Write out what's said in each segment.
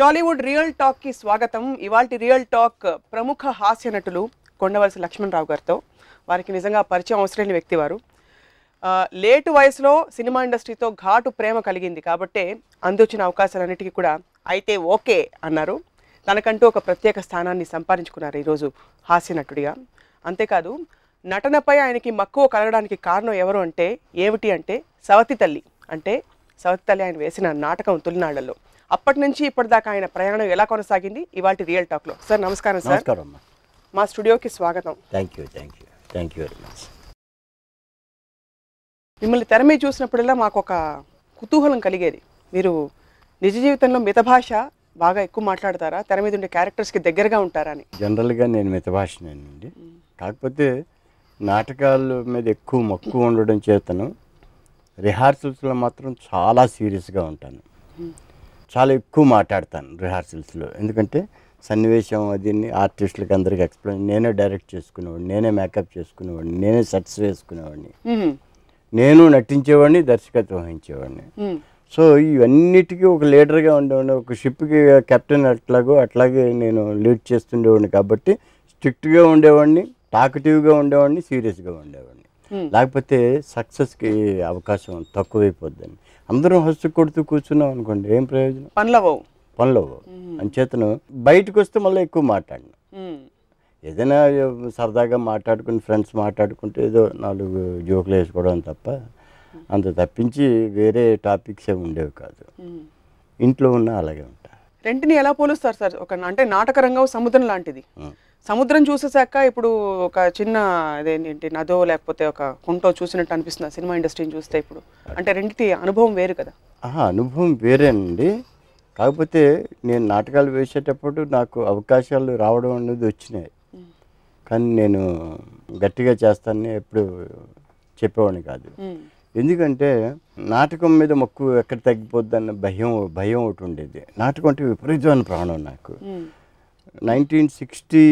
Tollywood real టాక్కి స్వాగతం ఇవాళ real talk ప్రముఖ హాస్య నటులు కొండవలసి రావు గారితో వారికి నిజంగా పరిచయం అవసరం వ్యక్తి వారు లేటు వయసులో సినిమా ఇండస్ట్రీతో ఘాటు ప్రేమ కలిగింది కాబట్టే అందొచ్చిన అవకాశాలన్నిటికీ కూడా అయితే ఓకే అన్నారు తనకంటూ ఒక ప్రత్యేక స్థానాన్ని సంపాదించుకున్నారు ఈరోజు హాస్య నటుడిగా అంతేకాదు నటనపై ఆయనకి మక్కువ కలగడానికి కారణం ఎవరు అంటే ఏమిటి అంటే సవతి తల్లి అంటే సవతి తల్లి ఆయన వేసిన నాటకం తొలినాళ్లలో అప్పటి నుంచి ఇప్పటిదాకా ఆయన ప్రయాణం ఎలా కొనసాగింది ఇవాళ రియల్ టాక్లో సార్ నమస్కారం సార్ మా స్టూడియోకి స్వాగతం thank you thank you thank you very much మిమ్మల్ని తెర మీద చూసినప్పుడల్లా మాకు ఒక కుతూహలం కలిగేది మీరు నిజ జీవితంలో మిత భాష బాగా ఎక్కువ మాట్లాడతారా తెర మీద ఉండే క్యారెక్టర్స్కి దగ్గరగా ఉంటారా అని జనరల్గా నేను మిత భాషనేనండి కాకపోతే నాటకాల మీద ఎక్కువ మక్కువ ఉండడం చేతను రిహార్సల్స్లో మాత్రం చాలా సీరియస్గా ఉంటాను చాలా ఎక్కువ మాట్లాడతాను రిహార్సల్స్లో ఎందుకంటే సన్నివేశం అది ఆర్టిస్టులకి అందరికి ఎక్స్ప్లెయిన్ నేనే డైరెక్ట్ చేసుకునేవాడిని నేనే మేకప్ చేసుకునేవాడిని నేనే సెట్స్ వేసుకునేవాడిని నేను నటించేవాడిని దర్శకత్వం వహించేవాడిని సో ఇవన్నిటికీ ఒక లీడర్గా ఉండేవాడిని ఒక షిప్కి కెప్టెన్ అట్లాగో అట్లాగే నేను లీడ్ చేస్తుండేవాడిని కాబట్టి స్ట్రిక్ట్గా ఉండేవాడిని టాకటివ్గా ఉండేవాడిని సీరియస్గా ఉండేవాడిని లేకపోతే సక్సెస్కి అవకాశం తక్కువైపోద్దని అందరం హస్తు కొడుతూ కూర్చున్నాం అనుకోండి ఏం ప్రయోజనం పనులవు పనులవు అంచేతను బయటకు వస్తే మళ్ళీ ఎక్కువ మాట్లాడిన ఏదైనా సరదాగా మాట్లాడుకుని ఫ్రెండ్స్ మాట్లాడుకుంటే ఏదో నాలుగు జోకులు వేసుకోవడం తప్ప అంత తప్పించి వేరే టాపిక్స్ ఏమి ఉండేవి కాదు ఇంట్లో ఉన్న అలాగే ఉంటా రెంటిని ఎలా పోలుస్తారు సార్ ఒక అంటే నాటక రంగం సముద్రం లాంటిది సముద్రం చూసేసాక ఇప్పుడు ఒక చిన్న అదేంటి నదో లేకపోతే ఒక కుంటో చూసినట్టు అనిపిస్తుంది సినిమా ఇండస్ట్రీని చూస్తే ఇప్పుడు అంటే రెండింటి అనుభవం వేరు కదా ఆహా అనుభవం వేరేనండి కాకపోతే నేను నాటకాలు వేసేటప్పుడు నాకు అవకాశాలు రావడం అనేది వచ్చినాయి కానీ నేను గట్టిగా చేస్తానని ఎప్పుడు చెప్పేవాడిని కాదు ఎందుకంటే నాటకం మీద మక్కువ ఎక్కడ తగ్గిపోద్ది అన్న భయం భయం ఒకటి ఉండేది నాటకం అంటే విపరీతమైన ప్రాణం నాకు నైన్టీన్ సిక్స్టీ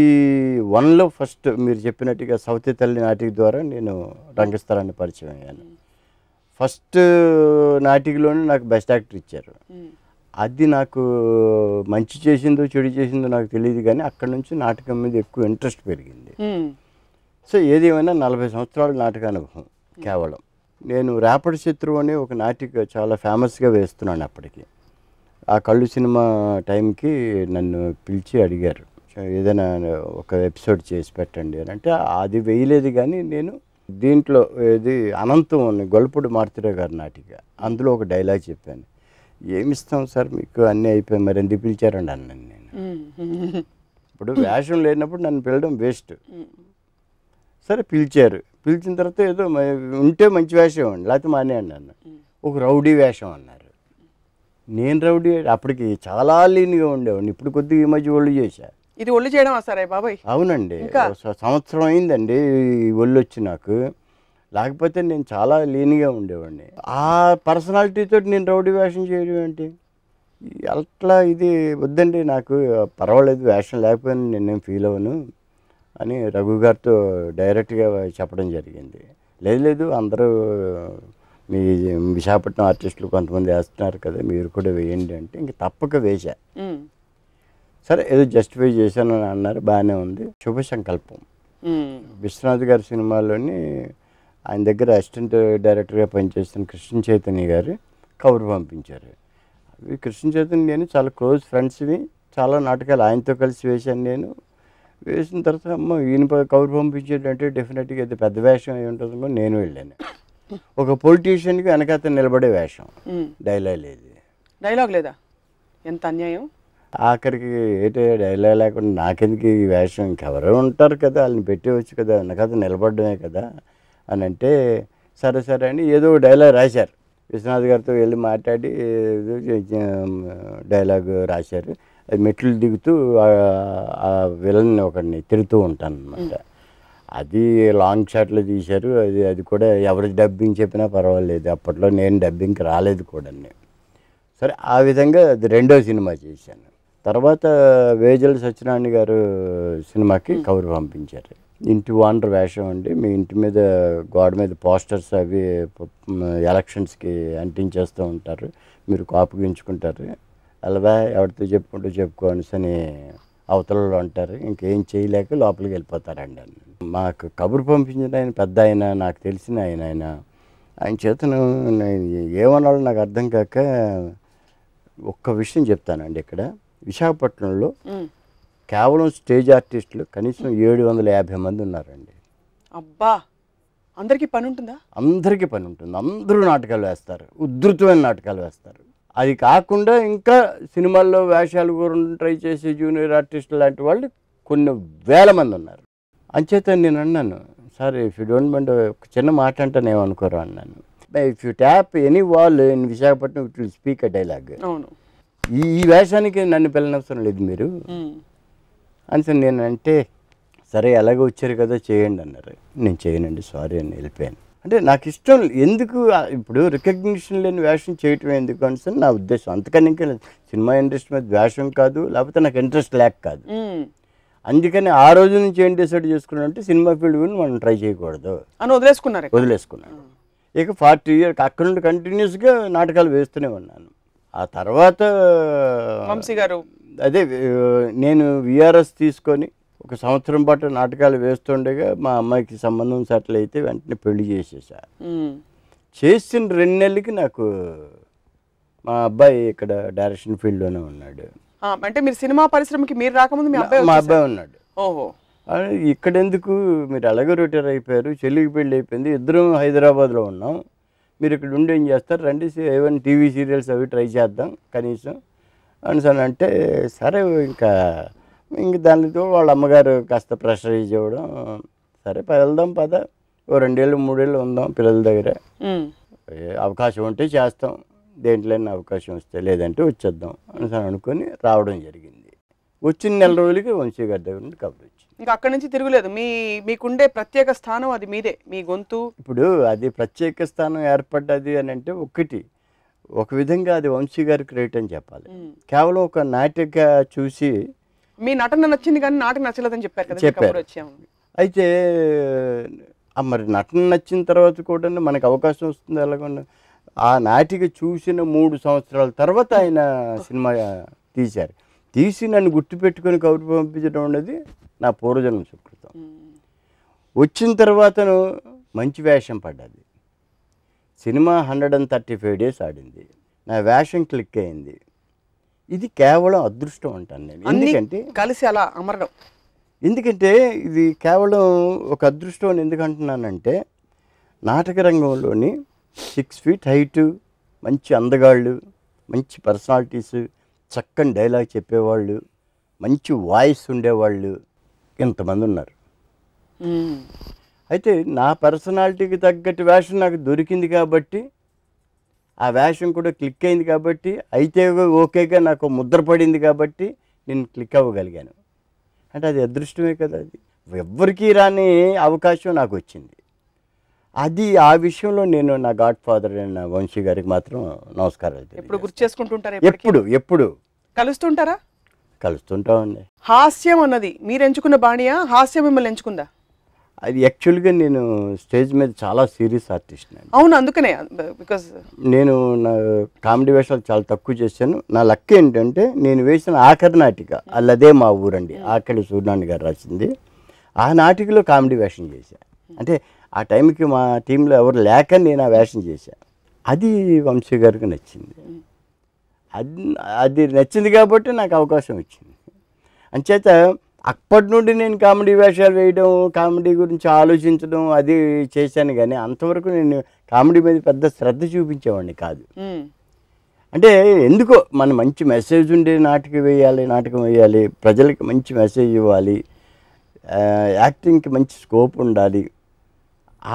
వన్లో ఫస్ట్ మీరు చెప్పినట్టుగా సౌతి తల్లి నాటిక ద్వారా నేను రంగస్థలాన్ని పరిచయం అయ్యాను ఫస్ట్ నాటికలోనే నాకు బెస్ట్ యాక్టర్ ఇచ్చారు అది నాకు మంచి చేసిందో చెడు చేసిందో నాకు తెలియదు కానీ అక్కడ నుంచి నాటకం మీద ఎక్కువ ఇంట్రెస్ట్ పెరిగింది సో ఏదేమైనా నలభై సంవత్సరాలు నాటక అనుభవం కేవలం నేను రేపటి శత్రువు అనే ఒక నాటిక చాలా ఫేమస్గా వేస్తున్నాను అప్పటికి ఆ కళ్ళు సినిమా టైంకి నన్ను పిలిచి అడిగారు ఏదైనా ఒక ఎపిసోడ్ చేసి పెట్టండి అని అంటే అది వేయలేదు కానీ నేను దీంట్లో ఇది అనంతం ఉంది గొల్పూడి మారుతిరావు గారి నాటిక అందులో ఒక డైలాగ్ చెప్పాను ఏమి ఇస్తాం సార్ మీకు అన్నీ అయిపోయి మరి ఎందుకు పిలిచారండి అన్నాను నేను ఇప్పుడు వేషం లేనప్పుడు నన్ను పిలడం వేస్ట్ సరే పిలిచారు పిలిచిన తర్వాత ఏదో ఉంటే మంచి వేషం అండి లేకపోతే మానే అన్నాను ఒక రౌడీ వేషం అన్నారు నేను రౌడీ అప్పటికి చాలా లీన్గా ఉండేవాడిని ఇప్పుడు కొద్దిగా ఈ మధ్య ఒళ్ళు చేశా ఇది ఒళ్ళు చేయడం సరే బాబాయ్ అవునండి సంవత్సరం అయిందండి ఒళ్ళు వచ్చి నాకు లేకపోతే నేను చాలా లీన్గా ఉండేవాడిని ఆ పర్సనాలిటీతో నేను రౌడీ వేషం చేయడం ఏంటి అట్లా ఇది వద్దండి నాకు పర్వాలేదు వేషం లేకపోయినా నేనేం ఫీల్ అవ్వను అని రఘు గారితో డైరెక్ట్గా చెప్పడం జరిగింది లేదు లేదు అందరూ మీ విశాఖపట్నం ఆర్టిస్టులు కొంతమంది వేస్తున్నారు కదా మీరు కూడా వేయండి అంటే ఇంక తప్పక వేశా సరే ఏదో జస్టిఫై చేశాను అని అన్నారు బాగానే ఉంది శుభ సంకల్పం విశ్వనాథ్ గారి సినిమాలోని ఆయన దగ్గర అసిస్టెంట్ డైరెక్టర్గా పనిచేస్తున్న కృష్ణ చైతన్య గారు కవర్ పంపించారు అవి కృష్ణ చైతన్య నేను చాలా క్లోజ్ ఫ్రెండ్స్వి చాలా నాటకాలు ఆయనతో కలిసి వేశాను నేను వేసిన తర్వాత అమ్మ ఈయన కవర్ పంపించేటంటే డెఫినెట్గా ఇది పెద్ద వేషం అయి ఉంటుందో నేను వెళ్ళాను ఒక పొలిటీషియన్కి వెనకత నిలబడే వేషం డైలాగ్ లేదు డైలాగ్ లేదా ఎంత అన్యాయం ఆఖరికి ఏటే డైలాగ్ లేకుండా నాకెందుకు ఈ వేషం ఇంకెవరో ఉంటారు కదా వాళ్ళని పెట్టేవచ్చు కదా వెనకత నిలబడమే కదా అని అంటే సరే సరే అని ఏదో డైలాగ్ రాశారు విశ్వనాథ్ గారితో వెళ్ళి మాట్లాడి డైలాగ్ రాశారు అది మెట్లు దిగుతూ ఆ విలన్ ఒకరిని తిరుగుతూ ఉంటాను అనమాట అది లాంగ్ షాట్లు తీశారు అది అది కూడా ఎవరు డబ్బింగ్ చెప్పినా పర్వాలేదు అప్పట్లో నేను డబ్బింగ్కి రాలేదు కూడా నేను సరే ఆ విధంగా అది రెండో సినిమా చేశాను తర్వాత వేజల సత్యనారాయణ గారు సినిమాకి కవర్ పంపించారు ఇంటి వాండర్ వేషం అండి మీ ఇంటి మీద గోడ మీద పోస్టర్స్ అవి ఎలక్షన్స్కి అంటించేస్తూ ఉంటారు మీరు కాపు గుంచుకుంటారు అలా ఎవరితో చెప్పుకుంటూ చెప్పుకోవాల్సి అని అవతలలో ఉంటారు ఇంకేం చేయలేక లోపలికి వెళ్ళిపోతారండి మాకు కబురు పంపించిన ఆయన పెద్ద ఆయన నాకు తెలిసిన ఆయన ఆయన ఆయన చేతను ఏమన్నాడో నాకు అర్థం కాక ఒక్క విషయం చెప్తానండి ఇక్కడ విశాఖపట్నంలో కేవలం స్టేజ్ ఆర్టిస్టులు కనీసం ఏడు వందల యాభై మంది ఉన్నారండి అబ్బా అందరికీ పని ఉంటుందా అందరికీ పని ఉంటుంది అందరూ నాటకాలు వేస్తారు ఉధృతమైన నాటకాలు వేస్తారు అది కాకుండా ఇంకా సినిమాల్లో వేషాలు కూడా ట్రై చేసే జూనియర్ ఆర్టిస్టులు లాంటి వాళ్ళు కొన్ని వేల మంది ఉన్నారు అంచేత నేను అన్నాను sir if you don't mind ఒక చిన్న మాట నేను అనుకోరు అన్నాను if you tap any wall in Visakhapatnam it will speak a dialogue ఈ వేషానికి నన్ను పిల్లనవసరం లేదు మీరు అని నేను అంటే సరే ఎలాగో వచ్చారు కదా చేయండి అన్నారు నేను చేయనండి సారీ అని వెళ్ళిపోయాను అంటే నాకు ఇష్టం ఎందుకు ఇప్పుడు రికగ్నిషన్ లేని వేషం చేయటం ఎందుకు అని నా ఉద్దేశం అందుకని ఇంకా సినిమా ఇండస్ట్రీ మీద వేషం కాదు లేకపోతే నాకు ఇంట్రెస్ట్ లేక కాదు అందుకని ఆ రోజు నుంచి ఏం డిసైడ్ చేసుకున్నాం అంటే సినిమా ఫీల్డ్ గురించి మనం ట్రై చేయకూడదు అని వదిలేసుకున్నారు వదిలేసుకున్నాను ఇక ఫార్టీ ఇయర్ అక్కడ నుండి కంటిన్యూస్గా నాటకాలు వేస్తూనే ఉన్నాను ఆ తర్వాత వంశీ గారు అదే నేను విఆర్ఎస్ తీసుకొని ఒక సంవత్సరం పాటు నాటకాలు వేస్తుండగా మా అమ్మాయికి సంబంధం సెటిల్ అయితే వెంటనే పెళ్లి చేసేసా చేసిన రెండు నెలలకి నాకు మా అబ్బాయి ఇక్కడ డైరెక్షన్ ఫీల్డ్లోనే ఉన్నాడు అంటే మీరు సినిమా పరిశ్రమకి మీరు రాకముందు మీ అబ్బాయి మా అబ్బాయి ఉన్నాడు ఓహో ఇక్కడ ఎందుకు మీరు ఎలాగో రొటీర్ అయిపోయారు చెల్లికి పెళ్ళి అయిపోయింది ఇద్దరం హైదరాబాద్లో ఉన్నాం మీరు ఇక్కడ ఉండి ఏం చేస్తారు రండి ఏమైనా టీవీ సీరియల్స్ అవి ట్రై చేద్దాం కనీసం అని సార్ అంటే సరే ఇంకా ఇంక దానితో వాళ్ళ అమ్మగారు కాస్త ప్రెషర్ ఇవ్వడం సరే వెళ్దాం పద ఓ రెండేళ్ళు మూడేళ్ళు ఉందాం పిల్లల దగ్గర అవకాశం ఉంటే చేస్తాం దేంట్లో అవకాశం వస్తే లేదంటే వచ్చేద్దాం అని అనుకుని రావడం జరిగింది వచ్చిన నెల రోజులకి వంశీ గారి దగ్గర నుండి కబుర్ వచ్చింది ఇంకా అక్కడ నుంచి తిరగలేదు మీ మీకుండే ప్రత్యేక స్థానం అది మీదే మీ గొంతు ఇప్పుడు అది ప్రత్యేక స్థానం ఏర్పడ్డది అని అంటే ఒకటి ఒక విధంగా అది వంశీ గారి క్రియేట్ అని చెప్పాలి కేవలం ఒక నాటిక చూసి మీ నటన నచ్చింది కానీ నాటకం నచ్చలేదని చెప్పారు కదా చెప్పారు అయితే మరి నటన నచ్చిన తర్వాత కూడా మనకు అవకాశం వస్తుంది ఎలాగో ఆ నాటిక చూసిన మూడు సంవత్సరాల తర్వాత ఆయన సినిమా తీశారు తీసి నన్ను గుర్తుపెట్టుకొని కౌరు పంపించడం అనేది నా పూర్వజన్మ సుకృతం వచ్చిన తర్వాతను మంచి వేషం పడ్డది cinema hundred and thirty five days ఆడింది నా వేషం క్లిక్ అయింది ఇది కేవలం అదృష్టం అంటాను నేను ఎందుకంటే కలిసి అలా అమరడం ఎందుకంటే ఇది కేవలం ఒక అదృష్టం అని ఎందుకు అంటున్నానంటే నాటక రంగంలోని సిక్స్ ఫీట్ హైటు మంచి అందగాళ్ళు మంచి పర్సనాలిటీస్ చక్కని డైలాగ్ చెప్పేవాళ్ళు మంచి వాయిస్ ఉండేవాళ్ళు ఇంతమంది ఉన్నారు అయితే నా పర్సనాలిటీకి తగ్గట్టు వేషం నాకు దొరికింది కాబట్టి ఆ వేషం కూడా క్లిక్ అయింది కాబట్టి అయితే ఓకేగా నాకు ముద్ర పడింది కాబట్టి నేను క్లిక్ అవ్వగలిగాను అంటే అది అదృష్టమే కదా అది ఎవ్వరికీ రాని అవకాశం నాకు వచ్చింది అది ఆ విషయంలో నేను నా గాడ్ ఫాదర్ అయిన వంశీ గారికి మాత్రం నమస్కారాలు ఎప్పుడు గుర్తు చేసుకుంటుంటారు ఎప్పుడు ఎప్పుడు కలుస్తుంటారా కలుస్తుంటామండి హాస్యం అన్నది మీరు ఎంచుకున్న బాణియా హాస్యం మిమ్మల్ని ఎంచుకుందా అది యాక్చువల్గా నేను స్టేజ్ మీద చాలా సీరియస్ ఆర్టిస్ట్ అవును అందుకనే బికాస్ నేను నా కామెడీ వేషాలు చాలా తక్కువ చేశాను నా లక్ ఏంటంటే నేను వేసిన ఆఖరి నాటిక అల్లదే మా ఊరండి hmm. ఆఖరి సూర్యనారాయణ గారు రాసింది ఆ నాటికలో కామెడీ వేషం చేశాను hmm. అంటే ఆ టైంకి మా టీంలో ఎవరు లేక నేను ఆ వేషం చేశాను అది వంశీ గారికి నచ్చింది hmm. అది అది నచ్చింది కాబట్టి నాకు అవకాశం వచ్చింది అంచేత అప్పటి నుండి నేను కామెడీ వేషాలు వేయడం కామెడీ గురించి ఆలోచించడం అది చేశాను కానీ అంతవరకు నేను కామెడీ మీద పెద్ద శ్రద్ధ చూపించేవాడిని కాదు అంటే ఎందుకో మన మంచి మెసేజ్ ఉండే నాటకం వేయాలి నాటకం వేయాలి ప్రజలకు మంచి మెసేజ్ ఇవ్వాలి యాక్టింగ్కి మంచి స్కోప్ ఉండాలి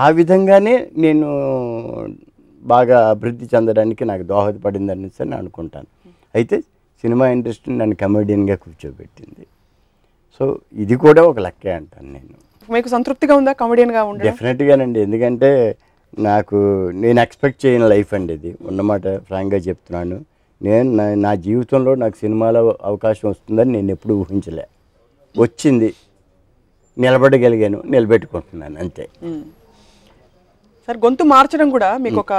ఆ విధంగానే నేను బాగా అభివృద్ధి చెందడానికి నాకు దోహదపడిందని నేను అనుకుంటాను అయితే సినిమా ఇండస్ట్రీని నన్ను కమెడియన్గా కూర్చోబెట్టింది సో ఇది కూడా ఒక లక్కే అంటాను నేను మీకు సంతృప్తిగా ఉందా కామెడియన్గా ఉండే అండి ఎందుకంటే నాకు నేను ఎక్స్పెక్ట్ చేయని లైఫ్ అండి ఇది ఉన్నమాట ఫ్రాంక్గా చెప్తున్నాను నేను నా జీవితంలో నాకు సినిమాలో అవకాశం వస్తుందని నేను ఎప్పుడు ఊహించలే వచ్చింది నిలబడగలిగాను నిలబెట్టుకుంటున్నాను అంతే సార్ గొంతు మార్చడం కూడా మీకు ఒక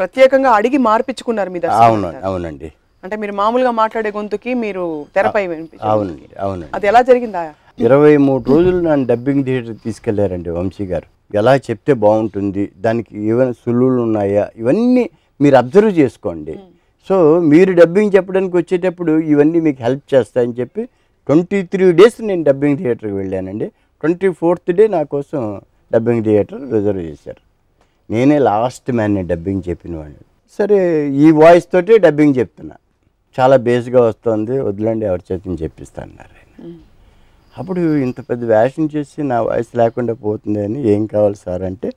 ప్రత్యేకంగా అడిగి మార్పించుకున్నారు మీద అవును అవునండి అంటే మీరు మామూలుగా మాట్లాడే గొంతుకి మీరు తెరపై అవును అవును అది ఎలా జరిగిందా ఇరవై మూడు రోజులు నన్ను డబ్బింగ్ థియేటర్ తీసుకెళ్లారండి వంశీ గారు ఎలా చెప్తే బాగుంటుంది దానికి ఏమైనా సులువులు ఉన్నాయా ఇవన్నీ మీరు అబ్జర్వ్ చేసుకోండి సో మీరు డబ్బింగ్ చెప్పడానికి వచ్చేటప్పుడు ఇవన్నీ మీకు హెల్ప్ చేస్తాయని చెప్పి ట్వంటీ త్రీ డేస్ నేను డబ్బింగ్ థియేటర్కి వెళ్ళానండి ట్వంటీ ఫోర్త్ డే నా కోసం డబ్బింగ్ థియేటర్ రిజర్వ్ చేశారు నేనే లాస్ట్ మ్యాన్ డబ్బింగ్ చెప్పిన వాడిని సరే ఈ వాయిస్ తోటే డబ్బింగ్ చెప్తున్నా చాలా బేస్గా వస్తుంది వదిలేండి ఎవరి చేతిని చెప్పిస్తాన్నారు ఆయన అప్పుడు ఇంత పెద్ద వ్యాషన్ చేసి నా వాయిస్ లేకుండా పోతుంది అని ఏం కావాలి సార్ అంటే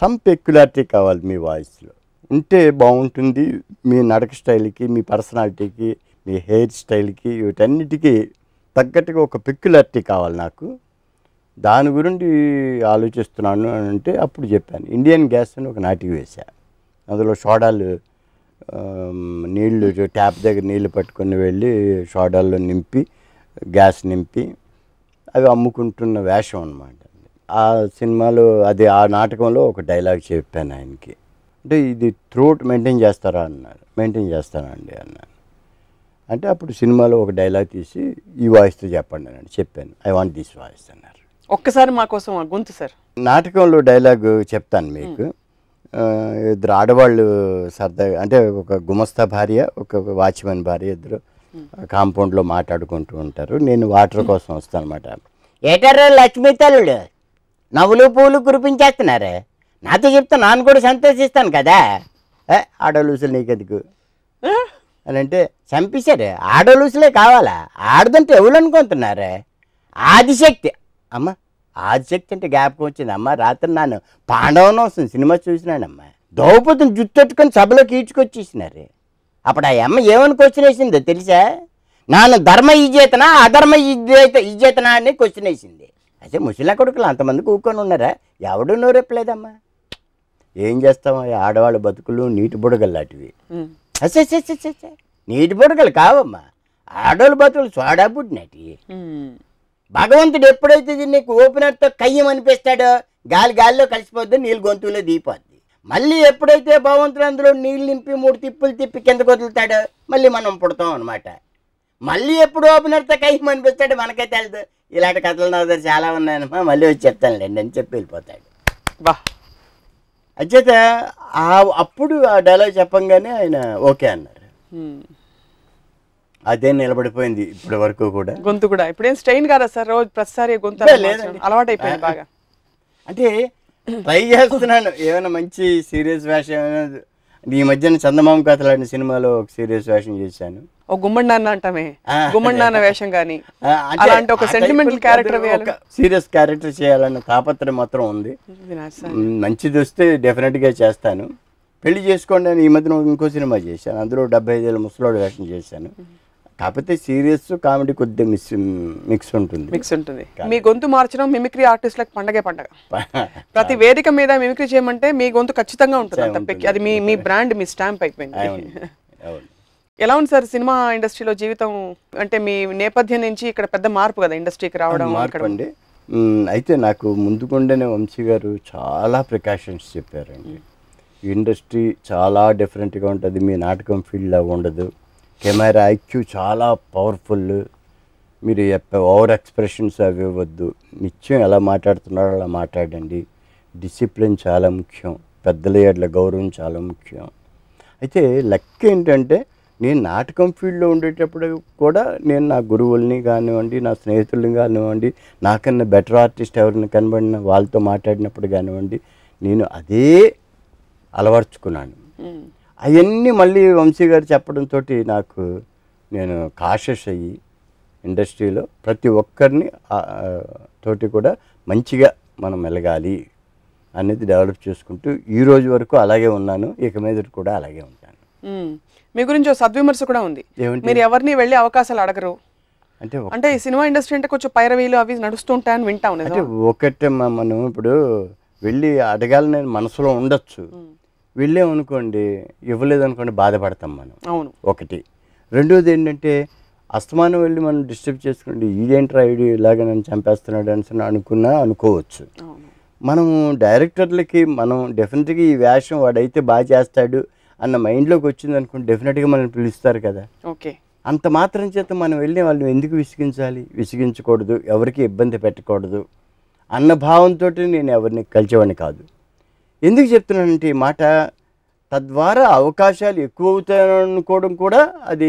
సమ్ పెక్యులారిటీ కావాలి మీ వాయిస్లో ఉంటే బాగుంటుంది మీ నడక స్టైల్కి మీ పర్సనాలిటీకి మీ హెయిర్ స్టైల్కి వీటన్నిటికీ తగ్గట్టుగా ఒక పెక్యులారిటీ కావాలి నాకు దాని గురించి ఆలోచిస్తున్నాను అని అంటే అప్పుడు చెప్పాను ఇండియన్ గ్యాస్ అని ఒక నాటికి వేశాను అందులో సోడాలు నీళ్లు ట్యాప్ దగ్గర నీళ్లు పట్టుకొని వెళ్ళి సోడాల్లో నింపి గ్యాస్ నింపి అవి అమ్ముకుంటున్న వేషం అనమాట ఆ సినిమాలో అది ఆ నాటకంలో ఒక డైలాగ్ చెప్పాను ఆయనకి అంటే ఇది త్రోట్ మెయింటైన్ చేస్తారా అన్నారు మెయింటైన్ చేస్తానండి అన్నాను అంటే అప్పుడు సినిమాలో ఒక డైలాగ్ తీసి ఈ వాయిస్తో చెప్పండి అని చెప్పాను ఐ వాంట్ దిస్ వాయిస్ అన్నారు ఒక్కసారి మాకోసం గుంతు సార్ నాటకంలో డైలాగ్ చెప్తాను మీకు ఇద్దరు ఆడవాళ్ళు సరదాగా అంటే ఒక గుమస్తా భార్య ఒక వాచ్మెన్ భార్య ఇద్దరు కాంపౌండ్లో మాట్లాడుకుంటూ ఉంటారు నేను వాటర్ కోసం వస్తాను అనమాట ఏటారు లక్ష్మీ తల్లుడు నవ్వులు పూలు కురిపించేస్తున్నారు నాతో చెప్తే నాన్న కూడా సంతోషిస్తాను కదా ఆడలూసులు నీకెందుకు అని అంటే చంపేశారు ఆడలూసులే కావాలా ఆడదంటే ఎవరు అనుకుంటున్నారు ఆదిశక్తి అమ్మా ఆసక్తి అంటే జ్ఞాపకం వచ్చిందమ్మా రాత్రి నాను వస్తుంది సినిమా చూసినానమ్మా ద్రౌపదిని జుట్టుకొని సభలోకి ఈడ్చుకొచ్చేసినారు అప్పుడు ఆ అమ్మ ఏమని క్వశ్చన్ వేసిందో తెలుసా నాను ధర్మ ఈజేతనా అధర్మ ఈజేత ఈజేతనా అని క్వశ్చన్ వేసింది అయితే ముసలి కొడుకులు అంతమంది కూకొని ఉన్నారా ఎవడు నోరెప్పలేదమ్మా ఏం చేస్తాం ఆడవాళ్ళ బతుకులు నీటి బుడగలు లాంటివి అసే నీటి బుడగలు కావమ్మా ఆడవాళ్ళ బతుకులు సోడా బుడ్డినటి భగవంతుడు ఎప్పుడైతే నీకు ఓపెనర్తో కయ్యం అనిపిస్తాడో గాలి గాలిలో కలిసిపోద్ది నీళ్ళు గొంతులో దీపోద్ది మళ్ళీ ఎప్పుడైతే భగవంతుడు అందులో నీళ్ళు నింపి మూడు తిప్పులు తిప్పి కిందకు వదులుతాడో మళ్ళీ మనం పుడతాం అనమాట మళ్ళీ ఎప్పుడు ఓపెనర్తో కయ్యం అనిపిస్తాడో మనకే తెలుదు ఇలాంటి కథలు నా దగ్గర చాలా ఉన్నాయన్నమా మళ్ళీ వచ్చి చెప్తానులేండి అని చెప్పి వెళ్ళిపోతాడు బా అచేత అప్పుడు ఆ డైలాగ్ చెప్పంగానే ఆయన ఓకే అన్నారు అదే నిలబడిపోయింది ఇప్పటి వరకు కూడా గొంతు కూడా ఇప్పుడేం స్ట్రెయిన్ కాదా సార్ రోజు ప్రతిసారి గొంతు అలవాటు అయిపోయింది బాగా అంటే ట్రై చేస్తున్నాను ఏమైనా మంచి సీరియస్ వేషం ఏమైనా ఈ మధ్యన చందమామ కథలు అనే సినిమాలో ఒక సీరియస్ వేషం చేశాను ఒక గుమ్మడి నాన్న అంటామే గుమ్మడి నాన్న వేషం కానీ అలాంటి ఒక సెంటిమెంటల్ క్యారెక్టర్ సీరియస్ క్యారెక్టర్ చేయాలన్న తాపత్రయం మాత్రం ఉంది మంచిది వస్తే గా చేస్తాను పెళ్లి చేసుకోండి ఈ మధ్యన ఇంకో సినిమా చేశాను అందులో డెబ్బై ఐదు వేల ముసలోడు వేషం చేశాను కాకపోతే సీరియస్ కామెడీ కొద్దిగా మిక్స్ మిక్స్ ఉంటుంది మిక్స్ ఉంటుంది మీ గొంతు మార్చడం మిమిక్రీ ఆర్టిస్ట్లకు పండగే పండగ ప్రతి వేదిక మీద మిమిక్రీ చేయమంటే మీ గొంతు ఖచ్చితంగా ఉంటుంది అది మీ మీ బ్రాండ్ మీ స్టాంప్ అయిపోయింది ఎలా ఉంది సార్ సినిమా ఇండస్ట్రీలో జీవితం అంటే మీ నేపథ్యం నుంచి ఇక్కడ పెద్ద మార్పు కదా ఇండస్ట్రీకి రావడం మార్పు అండి అయితే నాకు ముందుకుండానే వంశీ గారు చాలా ప్రికాషన్స్ చెప్పారండి ఇండస్ట్రీ చాలా డిఫరెంట్గా ఉంటుంది మీ నాటకం ఫీల్డ్ ఉండదు కెమెరా ఐక్యూ చాలా పవర్ఫుల్ మీరు ఓవర్ ఎక్స్ప్రెషన్స్ అవి ఇవ్వద్దు నిత్యం ఎలా మాట్లాడుతున్నారో అలా మాట్లాడండి డిసిప్లిన్ చాలా ముఖ్యం పెద్దల ఏడ్ల గౌరవం చాలా ముఖ్యం అయితే లెక్క ఏంటంటే నేను నాటకం ఫీల్డ్లో ఉండేటప్పుడు కూడా నేను నా గురువుల్ని కానివ్వండి నా స్నేహితుల్ని కానివ్వండి నాకన్నా బెటర్ ఆర్టిస్ట్ ఎవరిని కనబడిన వాళ్ళతో మాట్లాడినప్పుడు కానివ్వండి నేను అదే అలవర్చుకున్నాను అవన్నీ మళ్ళీ వంశీ గారు చెప్పడంతో నాకు నేను కాషస్ అయ్యి ఇండస్ట్రీలో ప్రతి ఒక్కరిని తోటి కూడా మంచిగా మనం వెలగాలి అనేది డెవలప్ చేసుకుంటూ ఈ రోజు వరకు అలాగే ఉన్నాను ఇక మీద కూడా అలాగే ఉంటాను మీ గురించి సద్విమర్శ కూడా ఉంది మీరు ఎవరిని వెళ్ళే అవకాశాలు అడగరు అంటే అంటే ఈ సినిమా ఇండస్ట్రీ అంటే కొంచెం పైరవీలు అవి నడుస్తుంటాయని వింటాం అంటే ఒకటే మనం ఇప్పుడు వెళ్ళి అడగాలని మనసులో ఉండొచ్చు అనుకోండి ఇవ్వలేదనుకోండి బాధపడతాం మనం అవును ఒకటి రెండోది ఏంటంటే అస్తమానం వెళ్ళి మనం డిస్టర్బ్ చేసుకోండి ఇదేంట్రా ఐడి ఇలాగ నన్ను చంపేస్తున్నాడు అని అనుకున్నా అనుకోవచ్చు మనం డైరెక్టర్లకి మనం డెఫినెట్గా ఈ వేషం వాడైతే బాగా చేస్తాడు అన్న మైండ్లోకి వచ్చింది అనుకోండి డెఫినెట్గా మనం పిలుస్తారు కదా ఓకే అంత మాత్రం చేత మనం వెళ్ళి వాళ్ళు ఎందుకు విసిగించాలి విసిగించకూడదు ఎవరికి ఇబ్బంది పెట్టకూడదు అన్న భావంతో నేను ఎవరిని కలిసేవాడిని కాదు ఎందుకు చెప్తున్నానంటే ఈ మాట తద్వారా అవకాశాలు ఎక్కువ అవుతాయనుకోవడం కూడా అది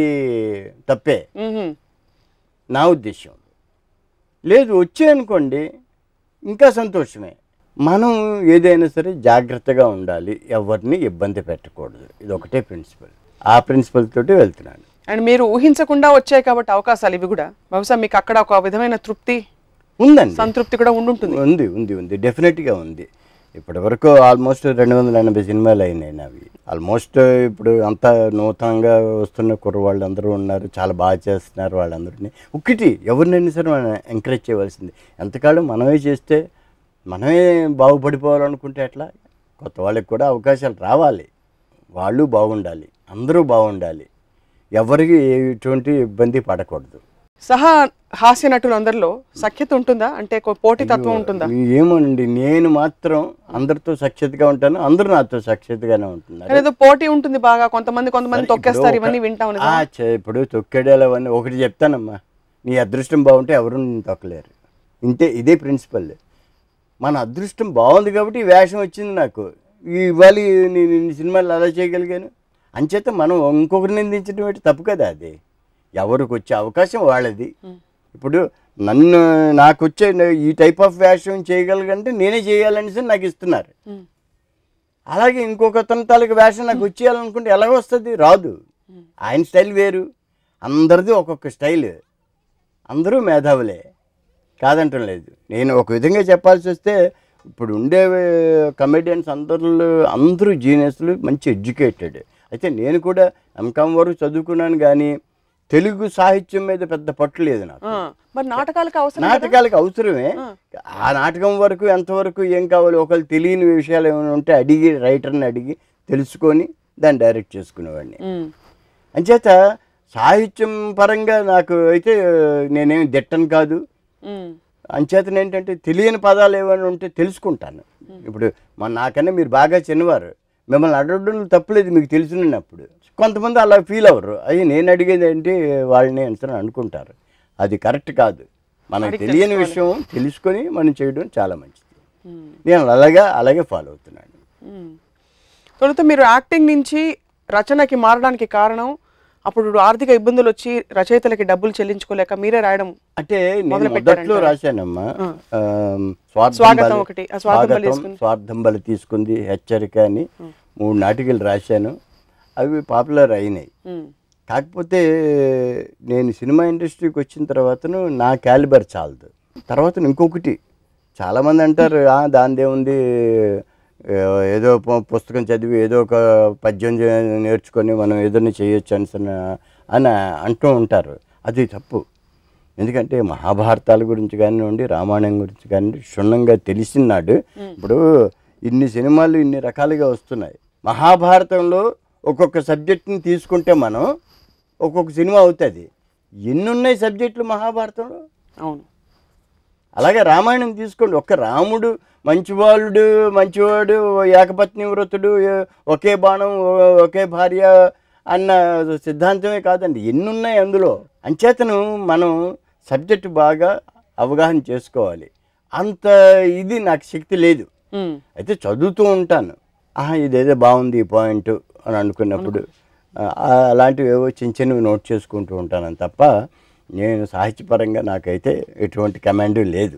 తప్పే నా ఉద్దేశం లేదు వచ్చాయనుకోండి ఇంకా సంతోషమే మనం ఏదైనా సరే జాగ్రత్తగా ఉండాలి ఎవరిని ఇబ్బంది పెట్టకూడదు ఇది ఒకటే ప్రిన్సిపల్ ఆ ప్రిన్సిపల్ తోటి వెళ్తున్నాను అండ్ మీరు ఊహించకుండా వచ్చాయి కాబట్టి అవకాశాలు ఇవి కూడా బహుశా మీకు అక్కడ ఒక విధమైన తృప్తి ఉందండి సంతృప్తి కూడా ఉండుంటుంది ఉంది ఉంది ఉంది డెఫినెట్గా ఉంది ఇప్పటి వరకు ఆల్మోస్ట్ రెండు వందల ఎనభై సినిమాలు అయినాయి అవి ఆల్మోస్ట్ ఇప్పుడు అంత నూతనంగా వస్తున్న కుర్ర వాళ్ళందరూ ఉన్నారు చాలా బాగా చేస్తున్నారు వాళ్ళందరినీ ఒక్కటి ఎవరినైనా సరే మనం ఎంకరేజ్ చేయవలసింది ఎంతకాలం మనమే చేస్తే మనమే బాగుపడిపోవాలనుకుంటే ఎట్లా కొత్త వాళ్ళకి కూడా అవకాశాలు రావాలి వాళ్ళు బాగుండాలి అందరూ బాగుండాలి ఎవరికి ఎటువంటి ఇబ్బంది పడకూడదు సహా హాస్య అందరిలో సఖ్యత ఉంటుందా అంటే పోటీతత్వం ఉంటుందా ఏమండి నేను మాత్రం అందరితో సఖ్యతగా ఉంటాను అందరూ నాతో సఖ్యతగానే ఉంటున్నారు పోటీ ఉంటుంది బాగా కొంతమంది కొంతమంది తొక్కేస్తారు ఇవన్నీ వింటా ఉన్నాయి ఇప్పుడు తొక్కేడేలవన్నీ ఒకటి చెప్తానమ్మా నీ అదృష్టం బాగుంటే ఎవరు నేను తొక్కలేరు ఇంతే ఇదే ప్రిన్సిపల్ మన అదృష్టం బాగుంది కాబట్టి వేషం వచ్చింది నాకు ఇవ్వాలి నేను సినిమాలు అలా చేయగలిగాను అంచేత మనం ఇంకొకరిని నిందించడం తప్పు కదా అది ఎవరికి వచ్చే అవకాశం వాళ్ళది ఇప్పుడు నన్ను నాకు వచ్చే ఈ టైప్ ఆఫ్ వేషం చేయగలగంటే నేనే చేయాలనేసి నాకు ఇస్తున్నారు అలాగే ఇంకొక అతని తాలూకు వేషం నాకు వచ్చేయాలనుకుంటే ఎలా వస్తుంది రాదు ఆయన స్టైల్ వేరు అందరిది ఒక్కొక్క స్టైల్ అందరూ మేధావులే కాదంటం లేదు నేను ఒక విధంగా చెప్పాల్సి వస్తే ఇప్పుడు ఉండే కమెడియన్స్ అందరు అందరూ జీనియస్లు మంచి ఎడ్యుకేటెడ్ అయితే నేను కూడా ఎంకామ్ వరకు చదువుకున్నాను కానీ తెలుగు సాహిత్యం మీద పెద్ద పట్టు లేదు నాకు మరి నాటకాలకు అవసరం నాటకాలకు అవసరమే ఆ నాటకం వరకు ఎంతవరకు ఏం కావాలి ఒకరు తెలియని విషయాలు ఏమైనా ఉంటే అడిగి రైటర్ని అడిగి తెలుసుకొని దాన్ని డైరెక్ట్ చేసుకునేవాడిని అంచేత సాహిత్యం పరంగా నాకు అయితే నేనేమి దిట్టను కాదు అంచేతన ఏంటంటే తెలియని పదాలు ఏమైనా ఉంటే తెలుసుకుంటాను ఇప్పుడు మా నాకన్నా మీరు బాగా చిన్నవారు మిమ్మల్ని అడగడం తప్పులేదు మీకు తెలిసినప్పుడు కొంతమంది అలా ఫీల్ అవ్వరు అవి నేను అడిగేది ఏంటి వాళ్ళని ఎంత అనుకుంటారు అది కరెక్ట్ కాదు మనకు తెలియని విషయం తెలుసుకొని మనం చేయడం చాలా మంచిది నేను అలాగా అలాగే ఫాలో అవుతున్నాను తొలుత మీరు యాక్టింగ్ నుంచి రచనకి మారడానికి కారణం అప్పుడు ఆర్థిక ఇబ్బందులు వచ్చి రచయితలకి డబ్బులు చెల్లించుకోలేక మీరే రాయడం అంటే మొదట్లో రాశానమ్మా స్వార్థం స్వార్థం బలి తీసుకుంది హెచ్చరిక అని మూడు నాటికలు రాశాను అవి పాపులర్ అయినాయి కాకపోతే నేను సినిమా ఇండస్ట్రీకి వచ్చిన తర్వాత నా క్యాలిబర్ చాలదు తర్వాత ఇంకొకటి చాలామంది అంటారు దాని దేవుంది ఏదో పుస్తకం చదివి ఏదో ఒక పద్యం నేర్చుకొని మనం ఏదైనా చేయొచ్చు అని అని అంటూ ఉంటారు అది తప్పు ఎందుకంటే మహాభారతాల గురించి కానివ్వండి రామాయణం గురించి కానివ్వండి క్షుణ్ణంగా తెలిసినాడు ఇప్పుడు ఇన్ని సినిమాలు ఇన్ని రకాలుగా వస్తున్నాయి మహాభారతంలో ఒక్కొక్క సబ్జెక్ట్ని తీసుకుంటే మనం ఒక్కొక్క సినిమా అవుతుంది ఎన్నున్నాయి సబ్జెక్టులు మహాభారతంలో అవును అలాగే రామాయణం తీసుకోండి ఒక్క రాముడు మంచివాళ్ళుడు మంచివాడు ఏకపత్ని వ్రతుడు ఒకే బాణం ఒకే భార్య అన్న సిద్ధాంతమే కాదండి ఎన్నున్నాయి అందులో అంచేతను మనం సబ్జెక్టు బాగా అవగాహన చేసుకోవాలి అంత ఇది నాకు శక్తి లేదు అయితే చదువుతూ ఉంటాను ఆహా ఇదేదో బాగుంది ఈ పాయింట్ అని అనుకున్నప్పుడు అలాంటివి ఏవో చిన్న చిన్నవి నోట్ చేసుకుంటూ ఉంటాను తప్ప నేను సాహిత్యపరంగా నాకైతే ఎటువంటి కమాండ్ లేదు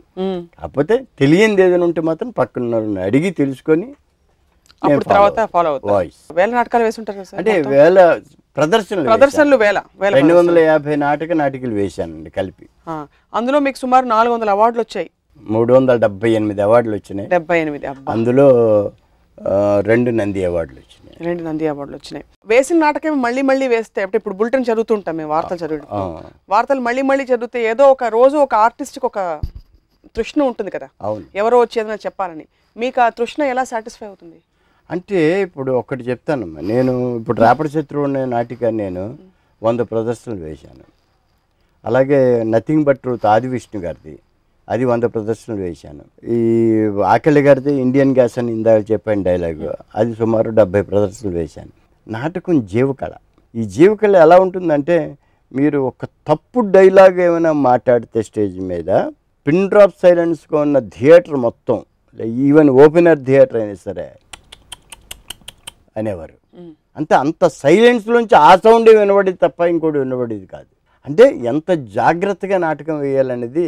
కాకపోతే తెలియంది ఏదైనా ఉంటే మాత్రం పక్కన అడిగి తెలుసుకొని తర్వాత ఫాలో వాయిస్ వేల నాటకాలు అంటే వేల ప్రదర్శనలు ప్రదర్శనలు వేల రెండు వందల యాభై నాటక నాటికలు వేశానండి కలిపి అందులో మీకు సుమారు నాలుగు వందల అవార్డులు వచ్చాయి మూడు వందల డెబ్బై ఎనిమిది అవార్డులు వచ్చినాయి డెబ్బై ఎనిమిది అందులో రెండు నంది అవార్డులు వచ్చినాయి రెండు నంది అవార్డులు వచ్చినాయి వేసిన నాటకం మళ్ళీ మళ్ళీ వేస్తే అంటే ఇప్పుడు బులెటిన్ చదువుతుంటాం మేము వార్తలు చదువు వార్తలు మళ్ళీ మళ్ళీ చదివితే ఏదో ఒక రోజు ఒక ఆర్టిస్ట్కి ఒక తృష్ణ ఉంటుంది కదా ఎవరో వచ్చేదన్నా చెప్పాలని మీకు ఆ తృష్ణ ఎలా సాటిస్ఫై అవుతుంది అంటే ఇప్పుడు ఒకటి చెప్తానమ్మా నేను ఇప్పుడు రాపడి శత్రువు నాటిక నేను వంద ప్రదర్శనలు వేశాను అలాగే నథింగ్ బట్ ట్రూత్ ఆది విష్ణు గారిది అది వంద ప్రదర్శనలు వేశాను ఈ ఆకలి గారిది ఇండియన్ గ్యాస్ అని ఇందాక చెప్పాను డైలాగ్ అది సుమారు డెబ్బై ప్రదర్శనలు వేశాను నాటకం జీవకళ ఈ జీవకళ ఎలా ఉంటుందంటే మీరు ఒక తప్పు డైలాగ్ ఏమైనా మాట్లాడితే స్టేజ్ మీద పిన్ డ్రాప్ సైలెన్స్గా ఉన్న థియేటర్ మొత్తం ఈవెన్ ఓపెనర్ థియేటర్ అయినా సరే అనేవారు అంటే అంత సైలెన్స్లోంచి ఆ సౌండ్ వినబడేది తప్ప ఇంకోటి వినబడేది కాదు అంటే ఎంత జాగ్రత్తగా నాటకం వేయాలనేది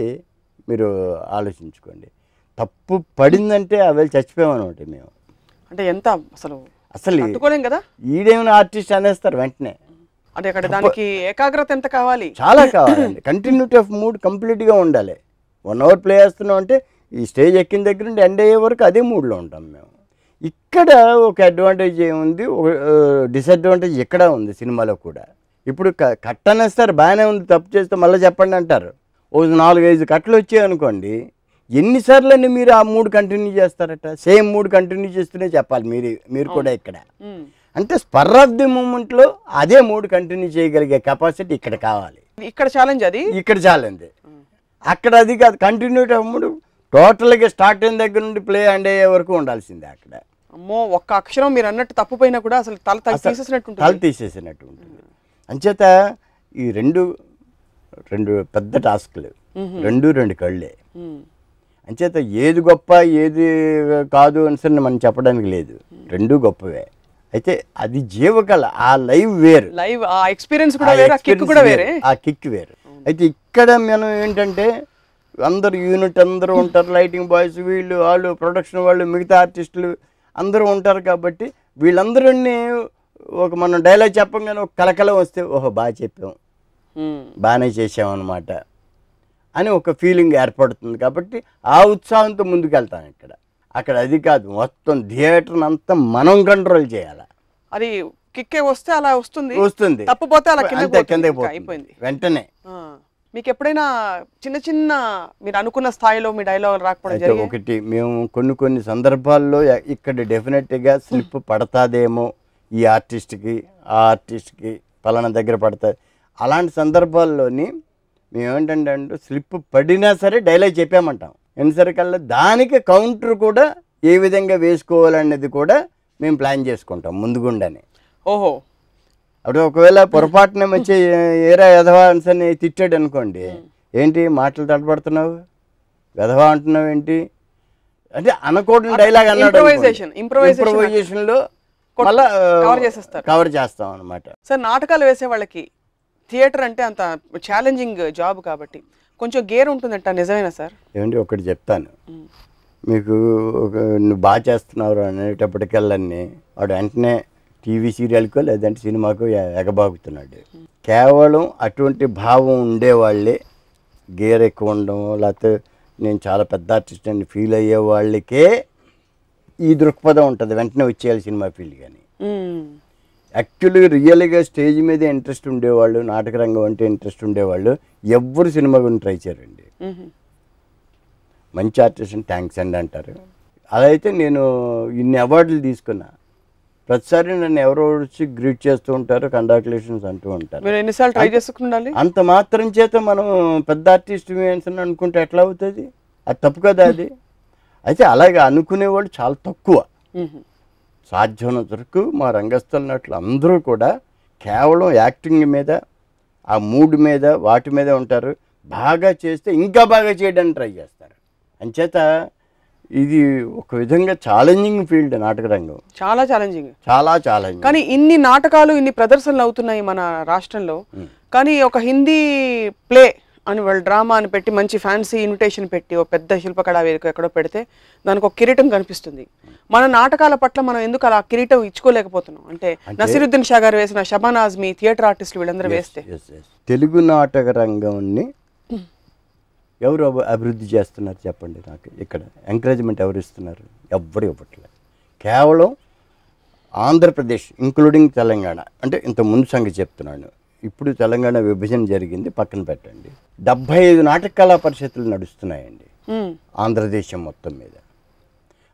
మీరు ఆలోచించుకోండి తప్పు పడిందంటే అవి చచ్చిపోయామనమాట మేము అంటే ఎంత అసలు అసలు కదా ఈడేమైనా ఆర్టిస్ట్ అనేస్తారు వెంటనే అంటే అక్కడ దానికి ఏకాగ్రత ఎంత కావాలి చాలా కావాలండి కంటిన్యూటీ ఆఫ్ మూడ్ కంప్లీట్గా ఉండాలి వన్ అవర్ ప్లే చేస్తున్నాం అంటే ఈ స్టేజ్ ఎక్కిన దగ్గర నుండి ఎండ్ అయ్యే వరకు అదే మూడ్లో ఉంటాం మేము ఇక్కడ ఒక అడ్వాంటేజ్ ఏముంది ఒక డిసడ్వాంటేజ్ ఇక్కడ ఉంది సినిమాలో కూడా ఇప్పుడు కట్ అనేస్తారు బాగానే ఉంది తప్పు చేస్తే మళ్ళీ చెప్పండి అంటారు ఓ నాలుగైదు కట్టలు వచ్చాయి అనుకోండి ఎన్నిసార్లు అండి మీరు ఆ మూడు కంటిన్యూ చేస్తారట సేమ్ మూడు కంటిన్యూ చేస్తూనే చెప్పాలి మీరు మీరు కూడా ఇక్కడ అంటే స్పర్ ఆఫ్ ది మూమెంట్లో అదే మూడు కంటిన్యూ చేయగలిగే కెపాసిటీ ఇక్కడ కావాలి ఇక్కడ ఛాలెంజ్ అది ఇక్కడ ఛాలెంజ్ అక్కడ అది కాదు కంటిన్యూ అమ్ముడు టోటల్గా స్టార్ట్ అయిన దగ్గర నుండి ప్లే అండ్ అయ్యే వరకు ఉండాల్సిందే అక్కడ అమ్మో ఒక్క అక్షరం మీరు అన్నట్టు తప్పుపోయినా కూడా అసలు తల తీసేసినట్టు తల తీసేసినట్టు ఉంటుంది అంచేత ఈ రెండు రెండు పెద్ద టాస్క్లు రెండు రెండు కళ్ళే అంచేత ఏది గొప్ప ఏది కాదు అని మనం చెప్పడానికి లేదు రెండు గొప్పవే అయితే అది జీవకళ ఆ లైవ్ వేరు లైవ్ ఆ ఎక్స్పీరియన్స్ కూడా వేరే ఆ కిక్ వేరు అయితే ఇక్కడ మనం ఏంటంటే అందరు యూనిట్ అందరూ ఉంటారు లైటింగ్ బాయ్స్ వీళ్ళు వాళ్ళు ప్రొడక్షన్ వాళ్ళు మిగతా ఆర్టిస్టులు అందరూ ఉంటారు కాబట్టి వీళ్ళందరినీ ఒక మనం డైలాగ్ కానీ ఒక కలకలం వస్తే ఓహో బాగా చెప్పాం బాగానే చేసామన్నమాట అని ఒక ఫీలింగ్ ఏర్పడుతుంది కాబట్టి ఆ ఉత్సాహంతో ముందుకెళ్తాం ఇక్కడ అక్కడ అది కాదు మొత్తం థియేటర్ని అంతా మనం కంట్రోల్ చేయాలి అది కిక్కే వస్తే అలా వస్తుంది వస్తుంది తప్పపోతే అలా కింద అయిపోయింది వెంటనే మీకు ఎప్పుడైనా చిన్న చిన్న మీరు అనుకున్న స్థాయిలో మీ డైలాగ్ రాకపోవడం ఒకటి మేము కొన్ని కొన్ని సందర్భాల్లో ఇక్కడ డెఫినెట్గా స్లిప్ పడతాదేమో ఈ ఆర్టిస్ట్కి ఆ ఆర్టిస్ట్కి పలానా దగ్గర పడతాయి అలాంటి సందర్భాల్లోని మేమేంటంటే అంటే స్లిప్ పడినా సరే డైలాగ్ చెప్పామంటాం సరికల్లా దానికి కౌంటర్ కూడా ఏ విధంగా వేసుకోవాలనేది కూడా మేము ప్లాన్ చేసుకుంటాం ముందుగుండని ఓహో అప్పుడు ఒకవేళ పొరపాటున మంచి ఏరా యధవాన్స్ అని తిట్టాడు అనుకోండి ఏంటి మాటలు తడబడుతున్నావు వెధవా అంటున్నావు ఏంటి అంటే అనకూడని డైలాగ్ అన్నాడు కవర్ చేస్తాం అనమాట సార్ నాటకాలు వేసే వాళ్ళకి థియేటర్ అంటే అంత ఛాలెంజింగ్ జాబ్ కాబట్టి కొంచెం గేర్ ఉంటుందంట నిజమేనా సార్ ఏమండి ఒకటి చెప్తాను మీకు నువ్వు బాగా చేస్తున్నావు అనేటప్పటికెళ్ళని వాడు వెంటనే టీవీ సీరియల్కో లేదంటే సినిమాకో ఎగబాగుతున్నాడు కేవలం అటువంటి భావం ఉండేవాళ్ళే గేర్ ఎక్కువ ఉండడం లేకపోతే నేను చాలా పెద్ద ఆర్టిస్ట్ అని ఫీల్ అయ్యే వాళ్ళకే ఈ దృక్పథం ఉంటుంది వెంటనే వచ్చేయాలి సినిమా ఫీల్డ్ కానీ యాక్చువల్లీ రియల్గా స్టేజ్ మీద ఇంట్రెస్ట్ ఉండేవాళ్ళు రంగం అంటే ఇంట్రెస్ట్ ఉండేవాళ్ళు ఎవ్వరు సినిమా గురించి ట్రై చేయరండి మంచి ఆర్టిస్ట్ థ్యాంక్స్ అండి అంటారు అదైతే నేను ఇన్ని అవార్డులు తీసుకున్నా ప్రతిసారి నన్ను ఎవరో వచ్చి గ్రీట్ చేస్తూ ఉంటారు కంగ్రాచులేషన్స్ అంటూ ఉంటారు ఎన్నిసార్లు ట్రై చేసుకుండాలి అంత మాత్రం చేత మనం పెద్ద ఆర్టిస్ట్ అనుకుంటే ఎట్లా అవుతుంది అది తప్పు కదా అది అయితే అలాగే అనుకునేవాళ్ళు చాలా తక్కువ సాధ్యం వరకు మా రంగస్థల నటులు అందరూ కూడా కేవలం యాక్టింగ్ మీద ఆ మూడ్ మీద వాటి మీద ఉంటారు బాగా చేస్తే ఇంకా బాగా చేయడానికి ట్రై చేస్తారు అంచేత ఇది ఒక విధంగా ఛాలెంజింగ్ ఫీల్డ్ నాటక రంగం చాలా ఛాలెంజింగ్ చాలా ఛాలెంజింగ్ కానీ ఇన్ని నాటకాలు ఇన్ని ప్రదర్శనలు అవుతున్నాయి మన రాష్ట్రంలో కానీ ఒక హిందీ ప్లే అని వాళ్ళు డ్రామా అని పెట్టి మంచి ఫ్యాన్సీ ఇన్విటేషన్ పెట్టి ఓ పెద్ద శిల్పకళా వేదిక ఎక్కడో పెడితే దానికి ఒక కిరీటం కనిపిస్తుంది మన నాటకాల పట్ల మనం ఎందుకు అలా కిరీటం ఇచ్చుకోలేకపోతున్నాం అంటే నసీరుద్దీన్ షా గారు వేసిన షబాన్ ఆజ్మీ థియేటర్ ఆర్టిస్టులు వీళ్ళందరూ వేస్తే తెలుగు నాటక రంగాన్ని ఎవరు అభివృద్ధి చేస్తున్నారు చెప్పండి నాకు ఇక్కడ ఎంకరేజ్మెంట్ ఎవరు ఇస్తున్నారు ఎవ్వరు ఇవ్వట్లేదు కేవలం ఆంధ్రప్రదేశ్ ఇంక్లూడింగ్ తెలంగాణ అంటే ఇంత ముందు సంగతి చెప్తున్నాను ఇప్పుడు తెలంగాణ విభజన జరిగింది పక్కన పెట్టండి డెబ్బై ఐదు నాటక కళా పరిషత్తులు నడుస్తున్నాయండి ఆంధ్రదేశం మొత్తం మీద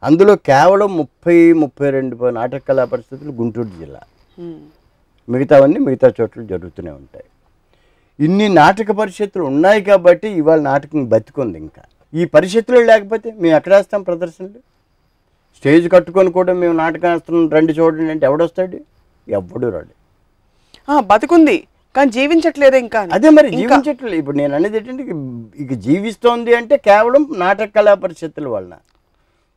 అందులో కేవలం ముప్పై ముప్పై రెండు నాటక కళా పరిషత్తులు గుంటూరు జిల్లా మిగతావన్నీ మిగతా చోట్ల జరుగుతూనే ఉంటాయి ఇన్ని నాటక పరిషత్తులు ఉన్నాయి కాబట్టి ఇవాళ నాటకం బతికుంది ఇంకా ఈ పరిషత్తులు లేకపోతే మేము ఎక్కడ వేస్తాం ప్రదర్శనలు స్టేజ్ కట్టుకొని కూడా మేము నాటకం వేస్తున్నాం రెండు చూడండి అంటే ఎవడొస్తాడు ఎవడు రాడు బతుకుంది కానీ జీవించట్లేదు ఇంకా అదే మరి జీవించట్లేదు ఇప్పుడు నేను అనేది ఏంటంటే ఇక జీవిస్తోంది అంటే కేవలం నాటక కళా పరిస్థితుల వలన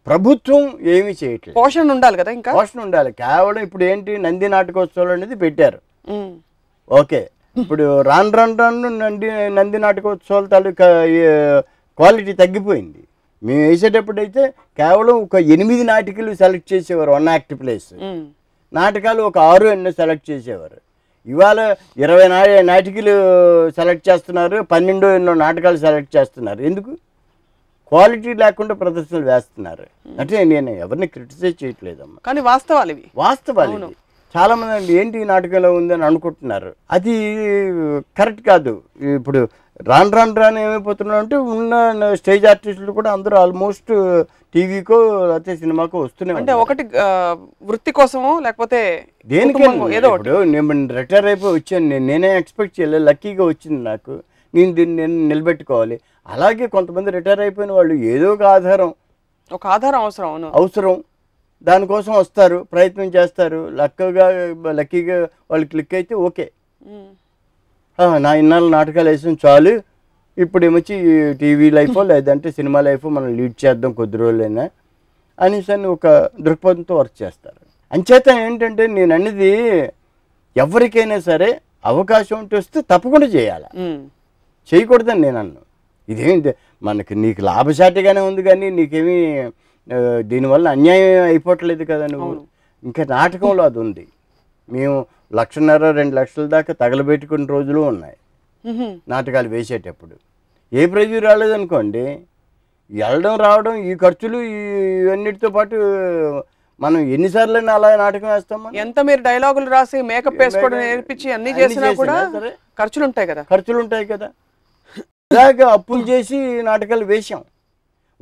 ప్రభుత్వం ఏమి చేయట్లేదు పోషణ ఉండాలి కదా ఇంకా పోషణ ఉండాలి కేవలం ఇప్పుడు ఏంటి నంది నాటకోత్సవాలు అనేది పెట్టారు ఓకే ఇప్పుడు రాను రాను రాను నంది నంది నాటకోత్సవాలు తాలూకా క్వాలిటీ తగ్గిపోయింది మేము వేసేటప్పుడైతే కేవలం ఒక ఎనిమిది నాటికలు సెలెక్ట్ చేసేవారు వన్ యాక్టివ్ ప్లేస్ నాటకాలు ఒక ఆరు ఎన్నో సెలెక్ట్ చేసేవారు ఇవాళ ఇరవై నా నాటికలు సెలెక్ట్ చేస్తున్నారు పన్నెండు ఎన్నో నాటకాలు సెలెక్ట్ చేస్తున్నారు ఎందుకు క్వాలిటీ లేకుండా ప్రదర్శనలు వేస్తున్నారు అంటే నేను ఎవరిని క్రిటిసైజ్ చేయట్లేదమ్మా కానీ వాస్తవాలు వాస్తవాలు చాలామంది ఏంటి నాటకంలో ఉందని అనుకుంటున్నారు అది కరెక్ట్ కాదు ఇప్పుడు రాను రాను రాను ఏమైపోతున్నాం అంటే ఉన్న స్టేజ్ ఆర్టిస్టులు కూడా అందరూ ఆల్మోస్ట్ టీవీకో లేకపోతే సినిమాకు వస్తున్నాయి అంటే ఒకటి వృత్తి కోసము లేకపోతే దేనికి ఏదో నేను రిటైర్ అయిపోయి వచ్చాను నేను నేనే ఎక్స్పెక్ట్ చేయలేదు లక్కీగా వచ్చింది నాకు నేను దీన్ని నేను నిలబెట్టుకోవాలి అలాగే కొంతమంది రిటైర్ అయిపోయిన వాళ్ళు ఏదో ఒక ఆధారం ఒక ఆధారం అవసరం అవసరం దానికోసం వస్తారు ప్రయత్నం చేస్తారు లక్కగా లక్కీగా వాళ్ళు క్లిక్ అయితే ఓకే నా ఇన్నాళ్ళు నాటకాలు వేసిన చాలు ఇప్పుడు ఏమొచ్చి టీవీ లైఫ్ లేదంటే సినిమా లైఫ్ మనం లీడ్ చేద్దాం కొద్ది రోజులైనా అనేసి అని ఒక దృక్పథంతో వర్క్ చేస్తారు అంచేత ఏంటంటే నేను అనేది ఎవరికైనా సరే అవకాశం ఉంటే వస్తే తప్పకుండా చేయాలి చేయకూడదని నేను అన్నాను ఇదేంటి మనకి నీకు లాభసాటిగానే ఉంది కానీ నీకేమీ దీనివల్ల అన్యాయం అయిపోవట్లేదు కదా నువ్వు ఇంకా నాటకంలో అది ఉంది మేము లక్షన్నర రెండు లక్షల దాకా తగలబెట్టుకున్న రోజులు ఉన్నాయి నాటకాలు వేసేటప్పుడు ఏ ప్రైజు రాలేదనుకోండి వెళ్ళడం రావడం ఈ ఖర్చులు ఇవన్నిటితో పాటు మనం ఎన్నిసార్లు అలా నాటకం వేస్తాం ఎంత మీరు డైలాగులు రాసి మేకప్ వేసుకోవడం నేర్పించి అన్ని చేసినా కూడా ఖర్చులు ఉంటాయి కదా ఖర్చులు ఉంటాయి కదా ఇలాగ అప్పులు చేసి నాటకాలు వేసాం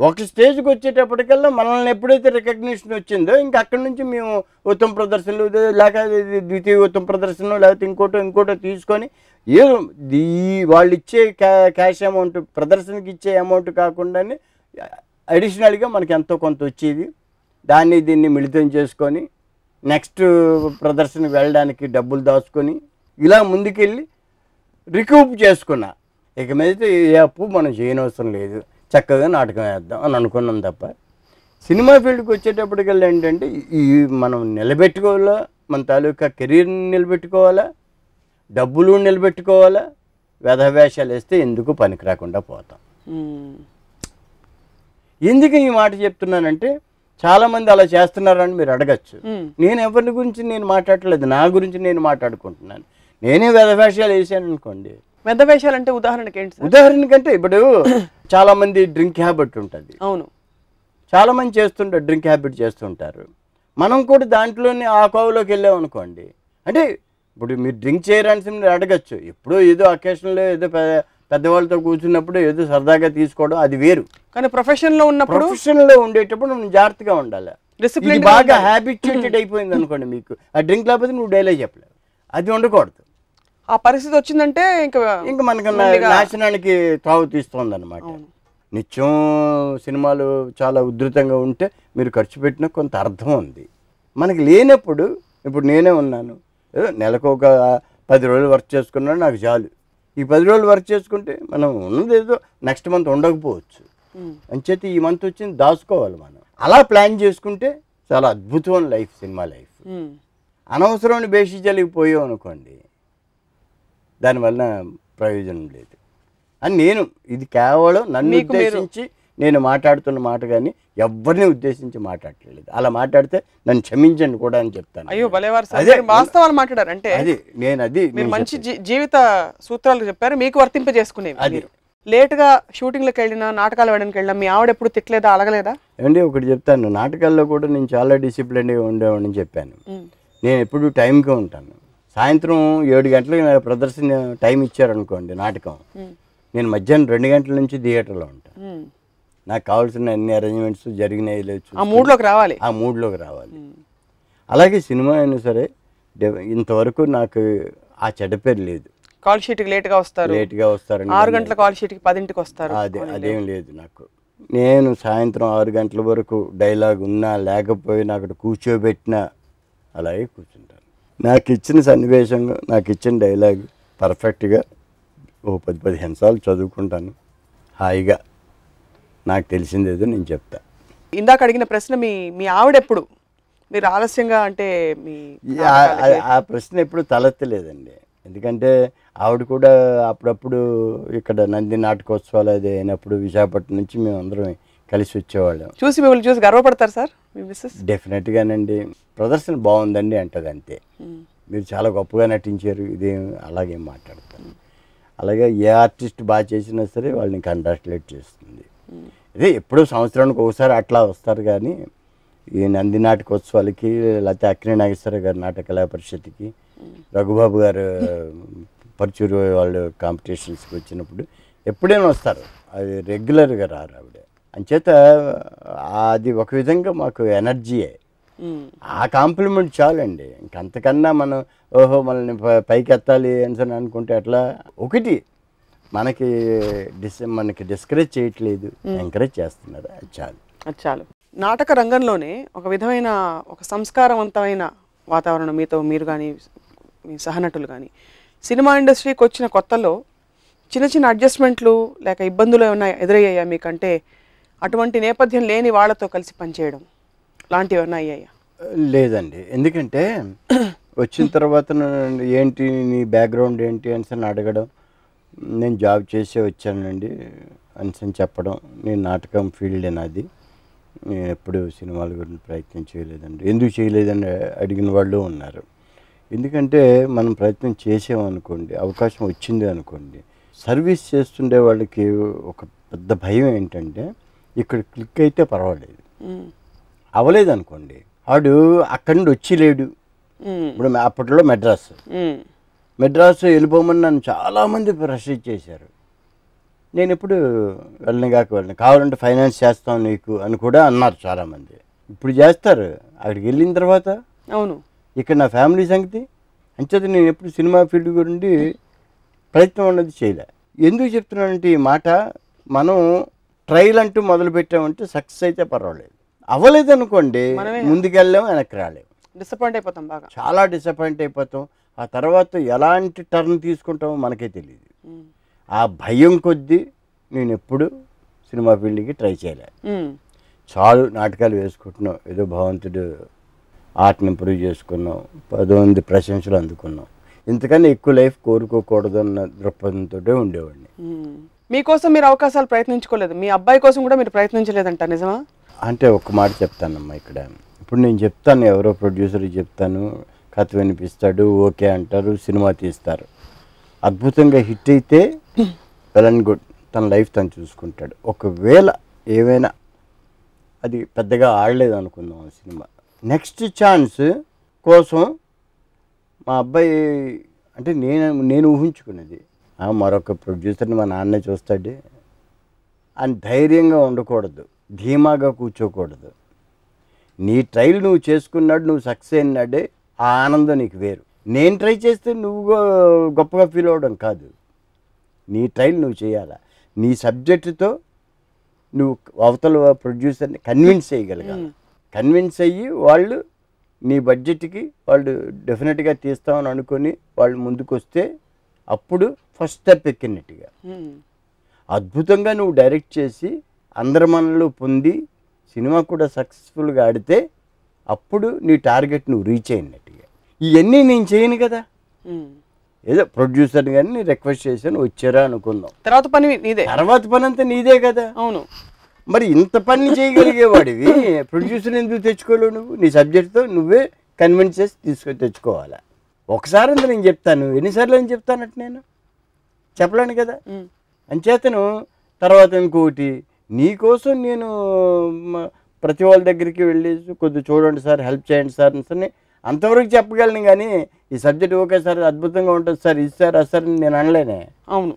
ఒక స్టేజ్కి వచ్చేటప్పటికల్లా మనల్ని ఎప్పుడైతే రికగ్నిషన్ వచ్చిందో ఇంకా అక్కడి నుంచి మేము ఉత్తమ ప్రదర్శనలు లేక ద్వితీయ ఉత్తమ ప్రదర్శనలు లేకపోతే ఇంకోటో ఇంకోటో తీసుకొని ఏదో ఈ వాళ్ళు ఇచ్చే క్యాష్ అమౌంట్ ప్రదర్శనకి ఇచ్చే అమౌంట్ కాకుండానే అడిషనల్గా మనకి ఎంతో కొంత వచ్చేది దాన్ని దీన్ని మిళితం చేసుకొని నెక్స్ట్ ప్రదర్శన వెళ్ళడానికి డబ్బులు దాచుకొని ఇలా ముందుకెళ్ళి రికూప్ చేసుకున్నా ఇక మీద ఏ అప్పు మనం చేయనవసరం లేదు చక్కగా నాటకం వేద్దాం అని అనుకున్నాం తప్ప సినిమా ఫీల్డ్కి వచ్చేటప్పటికల్లా ఏంటంటే ఈ మనం నిలబెట్టుకోవాలా మన తాలూకా కెరీర్ని నిలబెట్టుకోవాలా డబ్బులు నిలబెట్టుకోవాలా వేధవేషాలు వేస్తే ఎందుకు పనికి రాకుండా పోతాం ఎందుకు ఈ మాట చెప్తున్నానంటే చాలామంది అలా చేస్తున్నారని మీరు అడగచ్చు నేను ఎవరి గురించి నేను మాట్లాడలేదు నా గురించి నేను మాట్లాడుకుంటున్నాను నేనే వేధవేషాలు వేసాను అనుకోండి పెద్ద వేషాలు అంటే ఉదాహరణకి ఏంటి కంటే ఇప్పుడు చాలా మంది డ్రింక్ హ్యాబిట్ ఉంటుంది అవును చాలా మంది చేస్తుంటారు డ్రింక్ హ్యాబిట్ చేస్తుంటారు మనం కూడా దాంట్లోనే ఆ కోవలోకి వెళ్ళాం అనుకోండి అంటే ఇప్పుడు మీరు డ్రింక్ చేయరాని మీరు అడగచ్చు ఎప్పుడో ఏదో అకేషన్లో ఏదో పెద్దవాళ్ళతో కూర్చున్నప్పుడు ఏదో సరదాగా తీసుకోవడం అది వేరు కానీ ప్రొఫెషన్లో ఉన్నప్పుడు ప్రొఫెషన్లో ఉండేటప్పుడు నువ్వు జాగ్రత్తగా ఉండాలి బాగా హ్యాబిట్యూటెడ్ అయిపోయింది అనుకోండి మీకు ఆ డ్రింక్ లేకపోతే నువ్వు డైలీ చెప్పలేవు అది ఉండకూడదు ఆ పరిస్థితి వచ్చిందంటే ఇంకా ఇంకా మనకి నాశనానికి తావు తీస్తుంది అనమాట నిత్యం సినిమాలు చాలా ఉధృతంగా ఉంటే మీరు ఖర్చు పెట్టిన కొంత అర్థం ఉంది మనకి లేనప్పుడు ఇప్పుడు నేనే ఉన్నాను నెలకు ఒక పది రోజులు వర్క్ చేసుకున్నాను నాకు చాలు ఈ పది రోజులు వర్క్ చేసుకుంటే మనం ఉన్నది ఏదో నెక్స్ట్ మంత్ ఉండకపోవచ్చు అంచేత ఈ మంత్ వచ్చింది దాచుకోవాలి మనం అలా ప్లాన్ చేసుకుంటే చాలా అద్భుతమైన లైఫ్ సినిమా లైఫ్ అనవసరమైన బేషిజలికి పోయాం అనుకోండి దానివల్ల ప్రయోజనం లేదు అని నేను ఇది కేవలం నన్ను ఉద్దేశించి నేను మాట్లాడుతున్న మాట కానీ ఎవరిని ఉద్దేశించి మాట్లాడలేదు అలా మాట్లాడితే నన్ను క్షమించండి కూడా అని చెప్తాను అయ్యో అదే వాస్తవాలు మాట్లాడారు అంటే అది నేను అది మంచి జీవిత సూత్రాలు చెప్పారు మీకు వర్తింపజేసుకునేవి అది లేట్గా షూటింగ్లకు వెళ్ళినా నాటకాలు వేయడానికి వెళ్ళినా మీ ఆవిడ ఎప్పుడు తిట్టలేదా అలగలేదా ఏమండి ఒకటి చెప్తాను నాటకాల్లో కూడా నేను చాలా డిసిప్లిన్గా ఉండేవాడిని చెప్పాను నేను ఎప్పుడు టైంగా ఉంటాను సాయంత్రం ఏడు గంటలకు నాకు ప్రదర్శన టైం ఇచ్చారనుకోండి నాటకం నేను మధ్యాహ్నం రెండు గంటల నుంచి థియేటర్లో ఉంటాను నాకు కావాల్సిన అన్ని అరేంజ్మెంట్స్ జరిగినాయి లేచు ఆ మూడ్లోకి రావాలి ఆ మూడ్లోకి రావాలి అలాగే సినిమా అయినా సరే ఇంతవరకు నాకు ఆ చెడ్డ పేరు లేదు కాల్ షీట్కి లేట్గా వస్తారు లేట్గా వస్తారు ఆరు గంటల కాల్ షీట్కి పదింటికి వస్తారు అదే అదేం లేదు నాకు నేను సాయంత్రం ఆరు గంటల వరకు డైలాగ్ ఉన్నా లేకపోయినా అక్కడ కూర్చోబెట్టినా అలాగే కూర్చుంది నాకు ఇచ్చిన సన్నివేశం నాకు ఇచ్చిన డైలాగ్ పర్ఫెక్ట్గా ఓ పది పదిహేను సార్లు చదువుకుంటాను హాయిగా నాకు తెలిసింది ఏదో నేను చెప్తా ఇందాక అడిగిన ప్రశ్న మీ మీ ఆవిడెప్పుడు మీరు ఆలస్యంగా అంటే మీ ఆ ప్రశ్న ఎప్పుడు తలెత్తలేదండి ఎందుకంటే ఆవిడ కూడా అప్పుడప్పుడు ఇక్కడ నంది నాటకోత్సవాలు అది అయినప్పుడు విశాఖపట్నం నుంచి మేము అందరం కలిసి వచ్చేవాళ్ళం చూసి మిమ్మల్ని చూసి గర్వపడతారు సార్ డెఫినెట్గానండి ప్రదర్శన బాగుందండి అంటది అంతే మీరు చాలా గొప్పగా నటించారు ఇదేం అలాగే మాట్లాడతాను అలాగే ఏ ఆర్టిస్ట్ బాగా చేసినా సరే వాళ్ళని కంగ్రాచులేట్ చేస్తుంది అదే ఎప్పుడూ సంవత్సరానికి ఒకసారి అట్లా వస్తారు కానీ ఈ నంది నాటకోత్సవాలకి లేకపోతే అక్కినే నాగేశ్వర గారి నాటక కళా పరిషత్కి రఘుబాబు గారు పరిచూరు వాళ్ళు కాంపిటీషన్స్కి వచ్చినప్పుడు ఎప్పుడైనా వస్తారు అది రెగ్యులర్గా రారు ఆవిడ అంచేత అది ఒక విధంగా మాకు ఎనర్జీయే ఆ కాంప్లిమెంట్ చాలండి ఇంకంతకన్నా మనం ఓహో మనల్ని పైకి ఎత్తాలి అని అనుకుంటే అట్లా ఒకటి మనకి డిస్ మనకి డిస్కరేజ్ చేయట్లేదు ఎంకరేజ్ చేస్తున్నారు అది చాలు అది చాలు నాటక రంగంలోనే ఒక విధమైన ఒక సంస్కారవంతమైన వాతావరణం మీతో మీరు కానీ మీ సహనటులు కానీ సినిమా ఇండస్ట్రీకి వచ్చిన కొత్తలో చిన్న చిన్న అడ్జస్ట్మెంట్లు లేక ఇబ్బందులు ఏమైనా ఎదురయ్యాయా మీకంటే అటువంటి నేపథ్యం లేని వాళ్ళతో కలిసి పనిచేయడం లాంటివన్నా అయ్యా లేదండి ఎందుకంటే వచ్చిన తర్వాత ఏంటి నీ బ్యాక్గ్రౌండ్ ఏంటి అని అడగడం నేను జాబ్ చేసే వచ్చానండి అని చెప్పడం నేను నాటకం ఫీల్డ్ నాది నేను ఎప్పుడు సినిమాల గురించి ప్రయత్నం చేయలేదండి ఎందుకు చేయలేదని అడిగిన వాళ్ళు ఉన్నారు ఎందుకంటే మనం ప్రయత్నం చేసామనుకోండి అవకాశం వచ్చింది అనుకోండి సర్వీస్ చేస్తుండే వాళ్ళకి ఒక పెద్ద భయం ఏంటంటే ఇక్కడ క్లిక్ అయితే పర్వాలేదు అవ్వలేదు అనుకోండి వాడు అక్కడి నుండి వచ్చి లేడు ఇప్పుడు అప్పట్లో మెడ్రాస్ మెడ్రాస్ వెళ్ళిపోమని నన్ను చాలామంది ప్రెషర్ చేశారు నేను ఇప్పుడు వెళ్ళిన కాక వెళ్ళిన కావాలంటే ఫైనాన్స్ చేస్తాం నీకు అని కూడా అన్నారు చాలామంది ఇప్పుడు చేస్తారు అక్కడికి వెళ్ళిన తర్వాత అవును ఇక్కడ నా ఫ్యామిలీ సంగతి అంచేత నేను ఎప్పుడు సినిమా ఫీల్డ్ గురించి ప్రయత్నం అన్నది చేయలే ఎందుకు చెప్తున్నానంటే ఈ మాట మనం ట్రయల్ అంటూ మొదలు పెట్టామంటే సక్సెస్ అయితే పర్వాలేదు అవ్వలేదు అనుకోండి ముందుకెళ్ళాం వెనక్కి రాలేము డిసప్పాయింట్ అయిపోతాం బాగా చాలా డిసప్పాయింట్ అయిపోతాం ఆ తర్వాత ఎలాంటి టర్న్ తీసుకుంటామో మనకే తెలియదు ఆ భయం కొద్దీ నేను ఎప్పుడు సినిమా ఫీల్డ్కి ట్రై చేయలే చాలు నాటకాలు వేసుకుంటున్నాం ఏదో భగవంతుడు ఆర్ట్ని ఇంప్రూవ్ చేసుకున్నాం మంది ప్రశంసలు అందుకున్నాం ఇంతకన్నా ఎక్కువ లైఫ్ కోరుకోకూడదన్న దృక్పథంతో ఉండేవాడిని మీకోసం మీరు అవకాశాలు ప్రయత్నించుకోలేదు మీ అబ్బాయి కోసం కూడా మీరు ప్రయత్నించలేదంట నిజమా అంటే ఒక మాట చెప్తానమ్మా ఇక్కడ ఇప్పుడు నేను చెప్తాను ఎవరో ప్రొడ్యూసర్ చెప్తాను కథ వినిపిస్తాడు ఓకే అంటారు సినిమా తీస్తారు అద్భుతంగా హిట్ అయితే వెల్ అండ్ గుడ్ తన లైఫ్ తను చూసుకుంటాడు ఒకవేళ ఏవైనా అది పెద్దగా ఆడలేదు అనుకుందాం సినిమా నెక్స్ట్ ఛాన్స్ కోసం మా అబ్బాయి అంటే నేను నేను ఊహించుకున్నది మరొక ప్రొడ్యూసర్ని మా నాన్న చూస్తాడు అని ధైర్యంగా ఉండకూడదు ధీమాగా కూర్చోకూడదు నీ ట్రైల్ నువ్వు చేసుకున్నాడు నువ్వు సక్సెస్ అయినాడే ఆ ఆనందం నీకు వేరు నేను ట్రై చేస్తే నువ్వు గొప్పగా ఫీల్ అవ్వడం కాదు నీ ట్రైల్ నువ్వు చేయాలా నీ సబ్జెక్టుతో నువ్వు అవతల ప్రొడ్యూసర్ని కన్విన్స్ చేయగలగాలి కన్విన్స్ అయ్యి వాళ్ళు నీ బడ్జెట్కి వాళ్ళు డెఫినెట్గా తీస్తామని అనుకొని వాళ్ళు ముందుకు వస్తే అప్పుడు ఫస్ట్ స్టెప్ ఎక్కినట్టుగా అద్భుతంగా నువ్వు డైరెక్ట్ చేసి అందరి మనలో పొంది సినిమా కూడా సక్సెస్ఫుల్గా ఆడితే అప్పుడు నీ టార్గెట్ నువ్వు రీచ్ అయినట్టుగా ఇవన్నీ నేను చేయను కదా ఏదో ప్రొడ్యూసర్ గారిని రిక్వెస్ట్ చేశాను వచ్చారా అనుకుందాం తర్వాత పని నీదే తర్వాత పని అంతా నీదే కదా అవును మరి ఇంత పని చేయగలిగేవాడివి ప్రొడ్యూసర్ ఎందుకు తెచ్చుకోలేవు నువ్వు నీ సబ్జెక్ట్తో నువ్వే కన్విన్స్ చేసి తీసుకొని తెచ్చుకోవాలా ఒకసారి అంత నేను చెప్తాను ఎన్నిసార్లు అని చెప్తానట్టు నేను చెప్పలేను కదా అంచేతను తర్వాత ఇంకోటి నీకోసం నేను ప్రతి వాళ్ళ దగ్గరికి వెళ్ళి కొద్దిగా చూడండి సార్ హెల్ప్ చేయండి సార్ అని అంతవరకు చెప్పగలను కానీ ఈ సబ్జెక్ట్ ఓకే సార్ అద్భుతంగా ఉంటుంది సార్ ఇది సార్ అది సార్ నేను అనలేనే అవును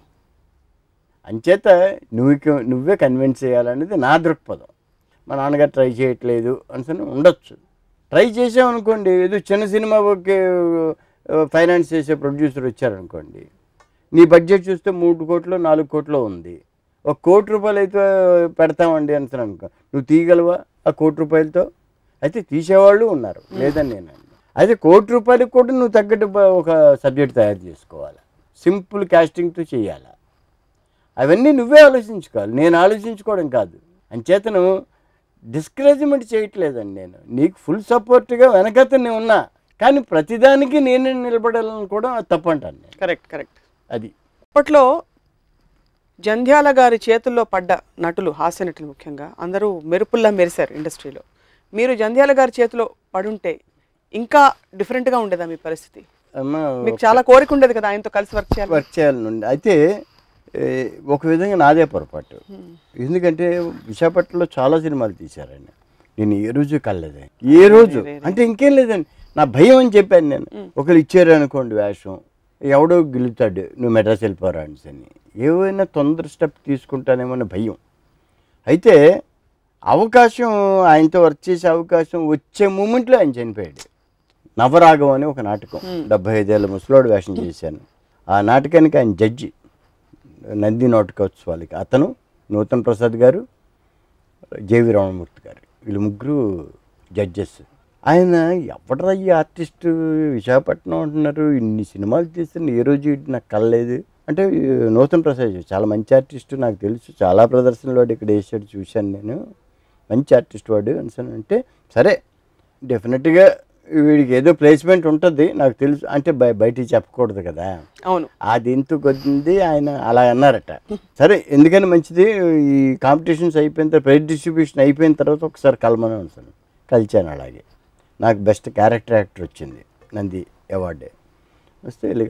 అంచేత నువ్వు నువ్వే కన్విన్స్ చేయాలనేది నా దృక్పథం మా నాన్నగారు ట్రై చేయట్లేదు అని ఉండొచ్చు ట్రై చేసామనుకోండి ఏదో చిన్న సినిమాకి ఫైనాన్స్ చేసే ప్రొడ్యూసర్ వచ్చారనుకోండి నీ బడ్జెట్ చూస్తే మూడు కోట్లు నాలుగు కోట్లు ఉంది ఒక కోటి రూపాయలు అయితే పెడతామండి అంటున్నాను అనుకో నువ్వు తీయగలవా ఆ కోటి రూపాయలతో అయితే తీసేవాళ్ళు ఉన్నారు లేదని నేను అయితే కోటి రూపాయలకు కూడా నువ్వు తగ్గట్టు ఒక సబ్జెక్ట్ తయారు చేసుకోవాలి సింపుల్ క్యాస్టింగ్తో చేయాలి అవన్నీ నువ్వే ఆలోచించుకోవాలి నేను ఆలోచించుకోవడం కాదు అంచేతను డిస్కరేజ్మెంట్ చేయట్లేదండి నేను నీకు ఫుల్ సపోర్ట్గా వెనకతనే ఉన్నా కానీ ప్రతిదానికి నేను నిలబడాలని కూడా తప్పంటాను కరెక్ట్ కరెక్ట్ అది అప్పట్లో జంధ్యాల గారి చేతుల్లో పడ్డ నటులు హాస్య నటులు ముఖ్యంగా అందరూ మెరుపుల్లా మెరిశారు ఇండస్ట్రీలో మీరు జంధ్యాల గారి చేతిలో పడుంటే ఇంకా డిఫరెంట్గా ఉండేదా మీ పరిస్థితి మీకు చాలా కోరిక ఉండేది కదా ఆయనతో కలిసి వర్క్ చేయాలి వర్క్ చేయాలని అయితే ఒక విధంగా నాదే పొరపాటు ఎందుకంటే విశాఖపట్నంలో చాలా సినిమాలు తీశారండి నేను ఏ రోజు కలలేదే ఏ రోజు అంటే ఇంకేం లేదండి నా భయం అని చెప్పాను నేను ఒకరు ఇచ్చారు అనుకోండి వేషం ఎవడో గెలుతాడు నువ్వు మెడ్రాస్ వెళ్ళిపోరా అని ఏవైనా తొందర స్టెప్ తీసుకుంటానేమో అనే భయం అయితే అవకాశం ఆయనతో వర్క్ చేసే అవకాశం వచ్చే మూమెంట్లో ఆయన చనిపోయాడు నవరాగం అని ఒక నాటకం డెబ్బై ఐదేళ్ళ ముసలోడు వేషం చేశాను ఆ నాటకానికి ఆయన జడ్జి నంది నాటకోత్సవాలకి అతను నూతన్ ప్రసాద్ గారు జేవి రమణమూర్తి గారు వీళ్ళు ముగ్గురు జడ్జెస్ ఆయన ఎవడరా ఈ ఆర్టిస్ట్ విశాఖపట్నం అంటున్నారు ఇన్ని సినిమాలు తీస్తున్న ఏ రోజు నాకు కలలేదు అంటే నూతన్ ప్రసాద్ చాలా మంచి ఆర్టిస్ట్ నాకు తెలుసు చాలా ప్రదర్శనలు వాడు ఇక్కడ వేసాడు చూశాను నేను మంచి ఆర్టిస్ట్ వాడు అనిసాను అంటే సరే డెఫినెట్గా వీడికి ఏదో ప్లేస్మెంట్ ఉంటుంది నాకు తెలుసు అంటే బయ బయటికి చెప్పకూడదు కదా అవును అది ఎందుకు వచ్చింది ఆయన అలా అన్నారట సరే ఎందుకని మంచిది ఈ కాంపిటీషన్స్ అయిపోయిన తర్వాత ప్రైస్ డిస్ట్రిబ్యూషన్ అయిపోయిన తర్వాత ఒకసారి కలమని అనుసాను కలిచాను అలాగే నాకు బెస్ట్ క్యారెక్టర్ యాక్టర్ వచ్చింది నంది అవార్డే వస్తే వెళ్ళి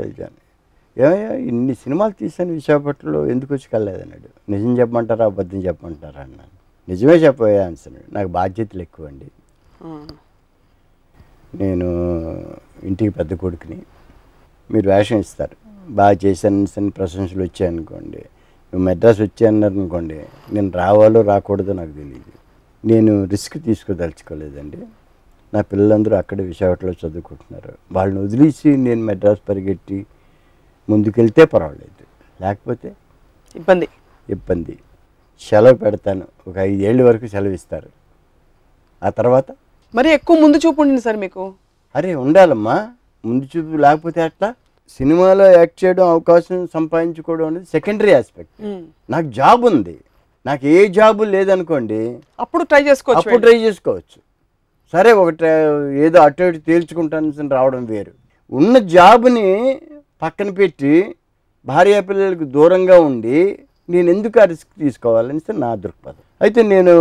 ఏమయ్యా ఇన్ని సినిమాలు తీసాను విశాఖపట్నంలో ఎందుకు వచ్చి కలలేదన్నాడు నిజం చెప్పమంటారా అబద్ధం చెప్పమంటారా అన్నాను నిజమే చెప్పబోయే అనిసాడు నాకు బాధ్యతలు ఎక్కువ అండి నేను ఇంటికి పెద్ద కొడుకుని మీరు వేషం ఇస్తారు బాగా చేశాను ప్రశంసలు వచ్చాయనుకోండి నువ్వు మెడ్రాస్ వచ్చాయన్నారనుకోండి నేను రావాలో రాకూడదో నాకు తెలియదు నేను రిస్క్ తీసుకోదలుచుకోలేదండి నా పిల్లలందరూ అక్కడే విశాఖపట్నంలో చదువుకుంటున్నారు వాళ్ళని వదిలేసి నేను మెడ్రాస్ పరిగెట్టి ముందుకెళ్తే పర్వాలేదు లేకపోతే ఇబ్బంది ఇబ్బంది సెలవు పెడతాను ఒక ఐదేళ్ళ వరకు సెలవు ఇస్తారు ఆ తర్వాత మరి ఎక్కువ ముందు చూపు ఉండింది సార్ మీకు అరే ఉండాలమ్మా ముందు చూపు లేకపోతే అట్లా సినిమాలో యాక్ట్ చేయడం అవకాశం సంపాదించుకోవడం అనేది సెకండరీ ఆస్పెక్ట్ నాకు జాబ్ ఉంది నాకు ఏ జాబు లేదనుకోండి అప్పుడు ట్రై చేసుకోవచ్చు అప్పుడు ట్రై చేసుకోవచ్చు సరే ఒకటి ఏదో అటు ఇటు తేల్చుకుంటాను రావడం వేరు ఉన్న జాబ్ని పక్కన పెట్టి భార్య పిల్లలకు దూరంగా ఉండి నేను ఎందుకు ఆ రిస్క్ తీసుకోవాలనేసి నా దృక్పథం అయితే నేను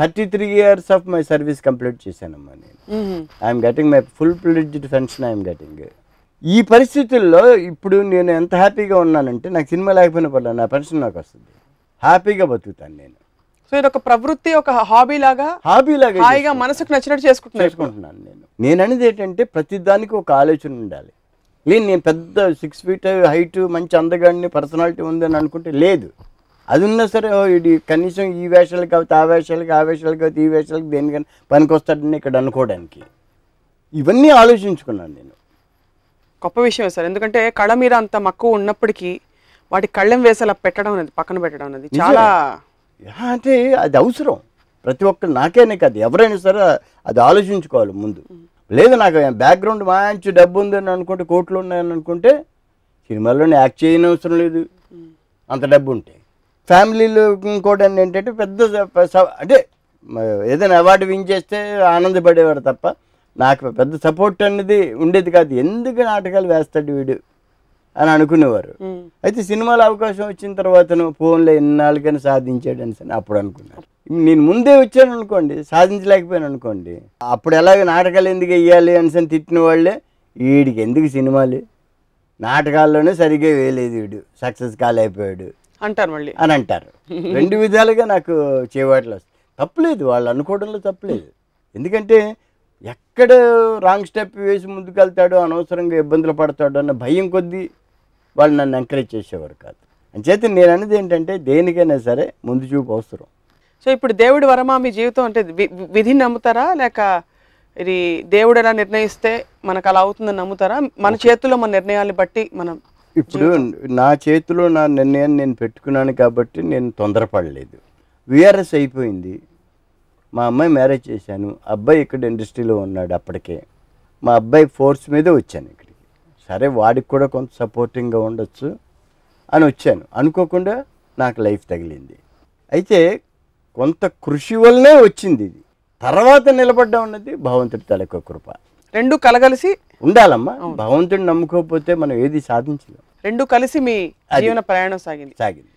thirty three years of my service complete చేశానమ్మా నేను I'm getting my full pledged pension I'm getting ఈ పరిస్థితుల్లో ఇప్పుడు నేను ఎంత హ్యాపీగా ఉన్నానంటే నాకు సినిమా లేకపోయినా పర్లేదు నా పెన్షన్ నాకు వస్తుంది హ్యాపీగా బతుకుతాను నేను సో ఇది ఒక ప్రవృత్తి ఒక హాబీ లాగా హాబీ లాగా హాయిగా మనసుకు నచ్చినట్టు చేసుకుంటున్నాను నేను నేను అనేది ఏంటంటే ప్రతిదానికి ఒక ఆలోచన ఉండాలి లేదు నేను పెద్ద సిక్స్ ఫీట్ హైట్ మంచి అందగాడిని పర్సనాలిటీ ఉందని అనుకుంటే లేదు అది ఉన్నా సరే ఇది కనీసం ఈ వేషాలు కాబట్టి ఆ వేషాలకి ఆ వేషాలు కాబట్టి ఈ వేషాలకి దేనికైనా పనికొస్తాడని ఇక్కడ అనుకోవడానికి ఇవన్నీ ఆలోచించుకున్నాను నేను గొప్ప విషయం సార్ ఎందుకంటే కళ మీద అంత మక్కువ ఉన్నప్పటికీ వాటి కళ్ళెం వేసేలా పెట్టడం అనేది పక్కన పెట్టడం అనేది చాలా అంటే అది అవసరం ప్రతి ఒక్కరు నాకేనే కాదు ఎవరైనా సరే అది ఆలోచించుకోవాలి ముందు లేదు నాకు బ్యాక్గ్రౌండ్ మంచి డబ్బు ఉందని అనుకుంటే కోట్లు ఉన్నాయని అనుకుంటే సినిమాల్లోనే యాక్ట్ చేయని అవసరం లేదు అంత డబ్బు ఉంటే ఫ్యామిలీలో ఇంకోటి ఏంటంటే పెద్ద అంటే ఏదైనా అవార్డు విన్ చేస్తే ఆనందపడేవాడు తప్ప నాకు పెద్ద సపోర్ట్ అనేది ఉండేది కాదు ఎందుకు నాటకాలు వేస్తాడు వీడు అని అనుకునేవారు అయితే సినిమాలో అవకాశం వచ్చిన తర్వాత ఫోన్లో ఎన్నాళ్ళకైనా సాధించాడని సరే అప్పుడు అనుకున్నారు నేను ముందే వచ్చాను అనుకోండి సాధించలేకపోయాను అనుకోండి అప్పుడు ఎలాగ నాటకాలు ఎందుకు వెయ్యాలి అని తిట్టిన వాళ్ళే వీడికి ఎందుకు సినిమాలు నాటకాల్లోనే సరిగ్గా వేయలేదు వీడు సక్సెస్ కాలేకపోయాడు అంటారు మళ్ళీ అని అంటారు రెండు విధాలుగా నాకు చేవాట్లు వస్తాయి తప్పలేదు వాళ్ళు అనుకోవడంలో తప్పలేదు ఎందుకంటే ఎక్కడ రాంగ్ స్టెప్ వేసి ముందుకెళ్తాడు అనవసరంగా ఇబ్బందులు పడతాడో అన్న భయం కొద్దీ వాళ్ళు నన్ను ఎంకరేజ్ చేసేవారు కాదు చేతి నేను అనేది ఏంటంటే దేనికైనా సరే ముందు చూపు అవసరం సో ఇప్పుడు దేవుడి వరమా మీ జీవితం అంటే విధిని నమ్ముతారా లేక ఇది దేవుడు ఎలా నిర్ణయిస్తే మనకు అలా అవుతుందని నమ్ముతారా మన చేతిలో మన నిర్ణయాన్ని బట్టి మనం ఇప్పుడు నా చేతిలో నా నిర్ణయాన్ని నేను పెట్టుకున్నాను కాబట్టి నేను తొందరపడలేదు విఆర్ఎస్ అయిపోయింది మా అమ్మాయి మ్యారేజ్ చేశాను అబ్బాయి ఇక్కడ ఇండస్ట్రీలో ఉన్నాడు అప్పటికే మా అబ్బాయి ఫోర్స్ మీద వచ్చాను సరే వాడికి కూడా కొంత సపోర్టింగ్గా ఉండొచ్చు అని వచ్చాను అనుకోకుండా నాకు లైఫ్ తగిలింది అయితే కొంత కృషి వల్లనే వచ్చింది ఇది తర్వాత నిలబడ్డా ఉన్నది భగవంతుడి తలక కృప రెండు కలగలిసి ఉండాలమ్మా భగవంతుడిని నమ్ముకోకపోతే మనం ఏది సాధించలేము రెండు కలిసి మీ జీవన ప్రయాణం సాగింది సాగింది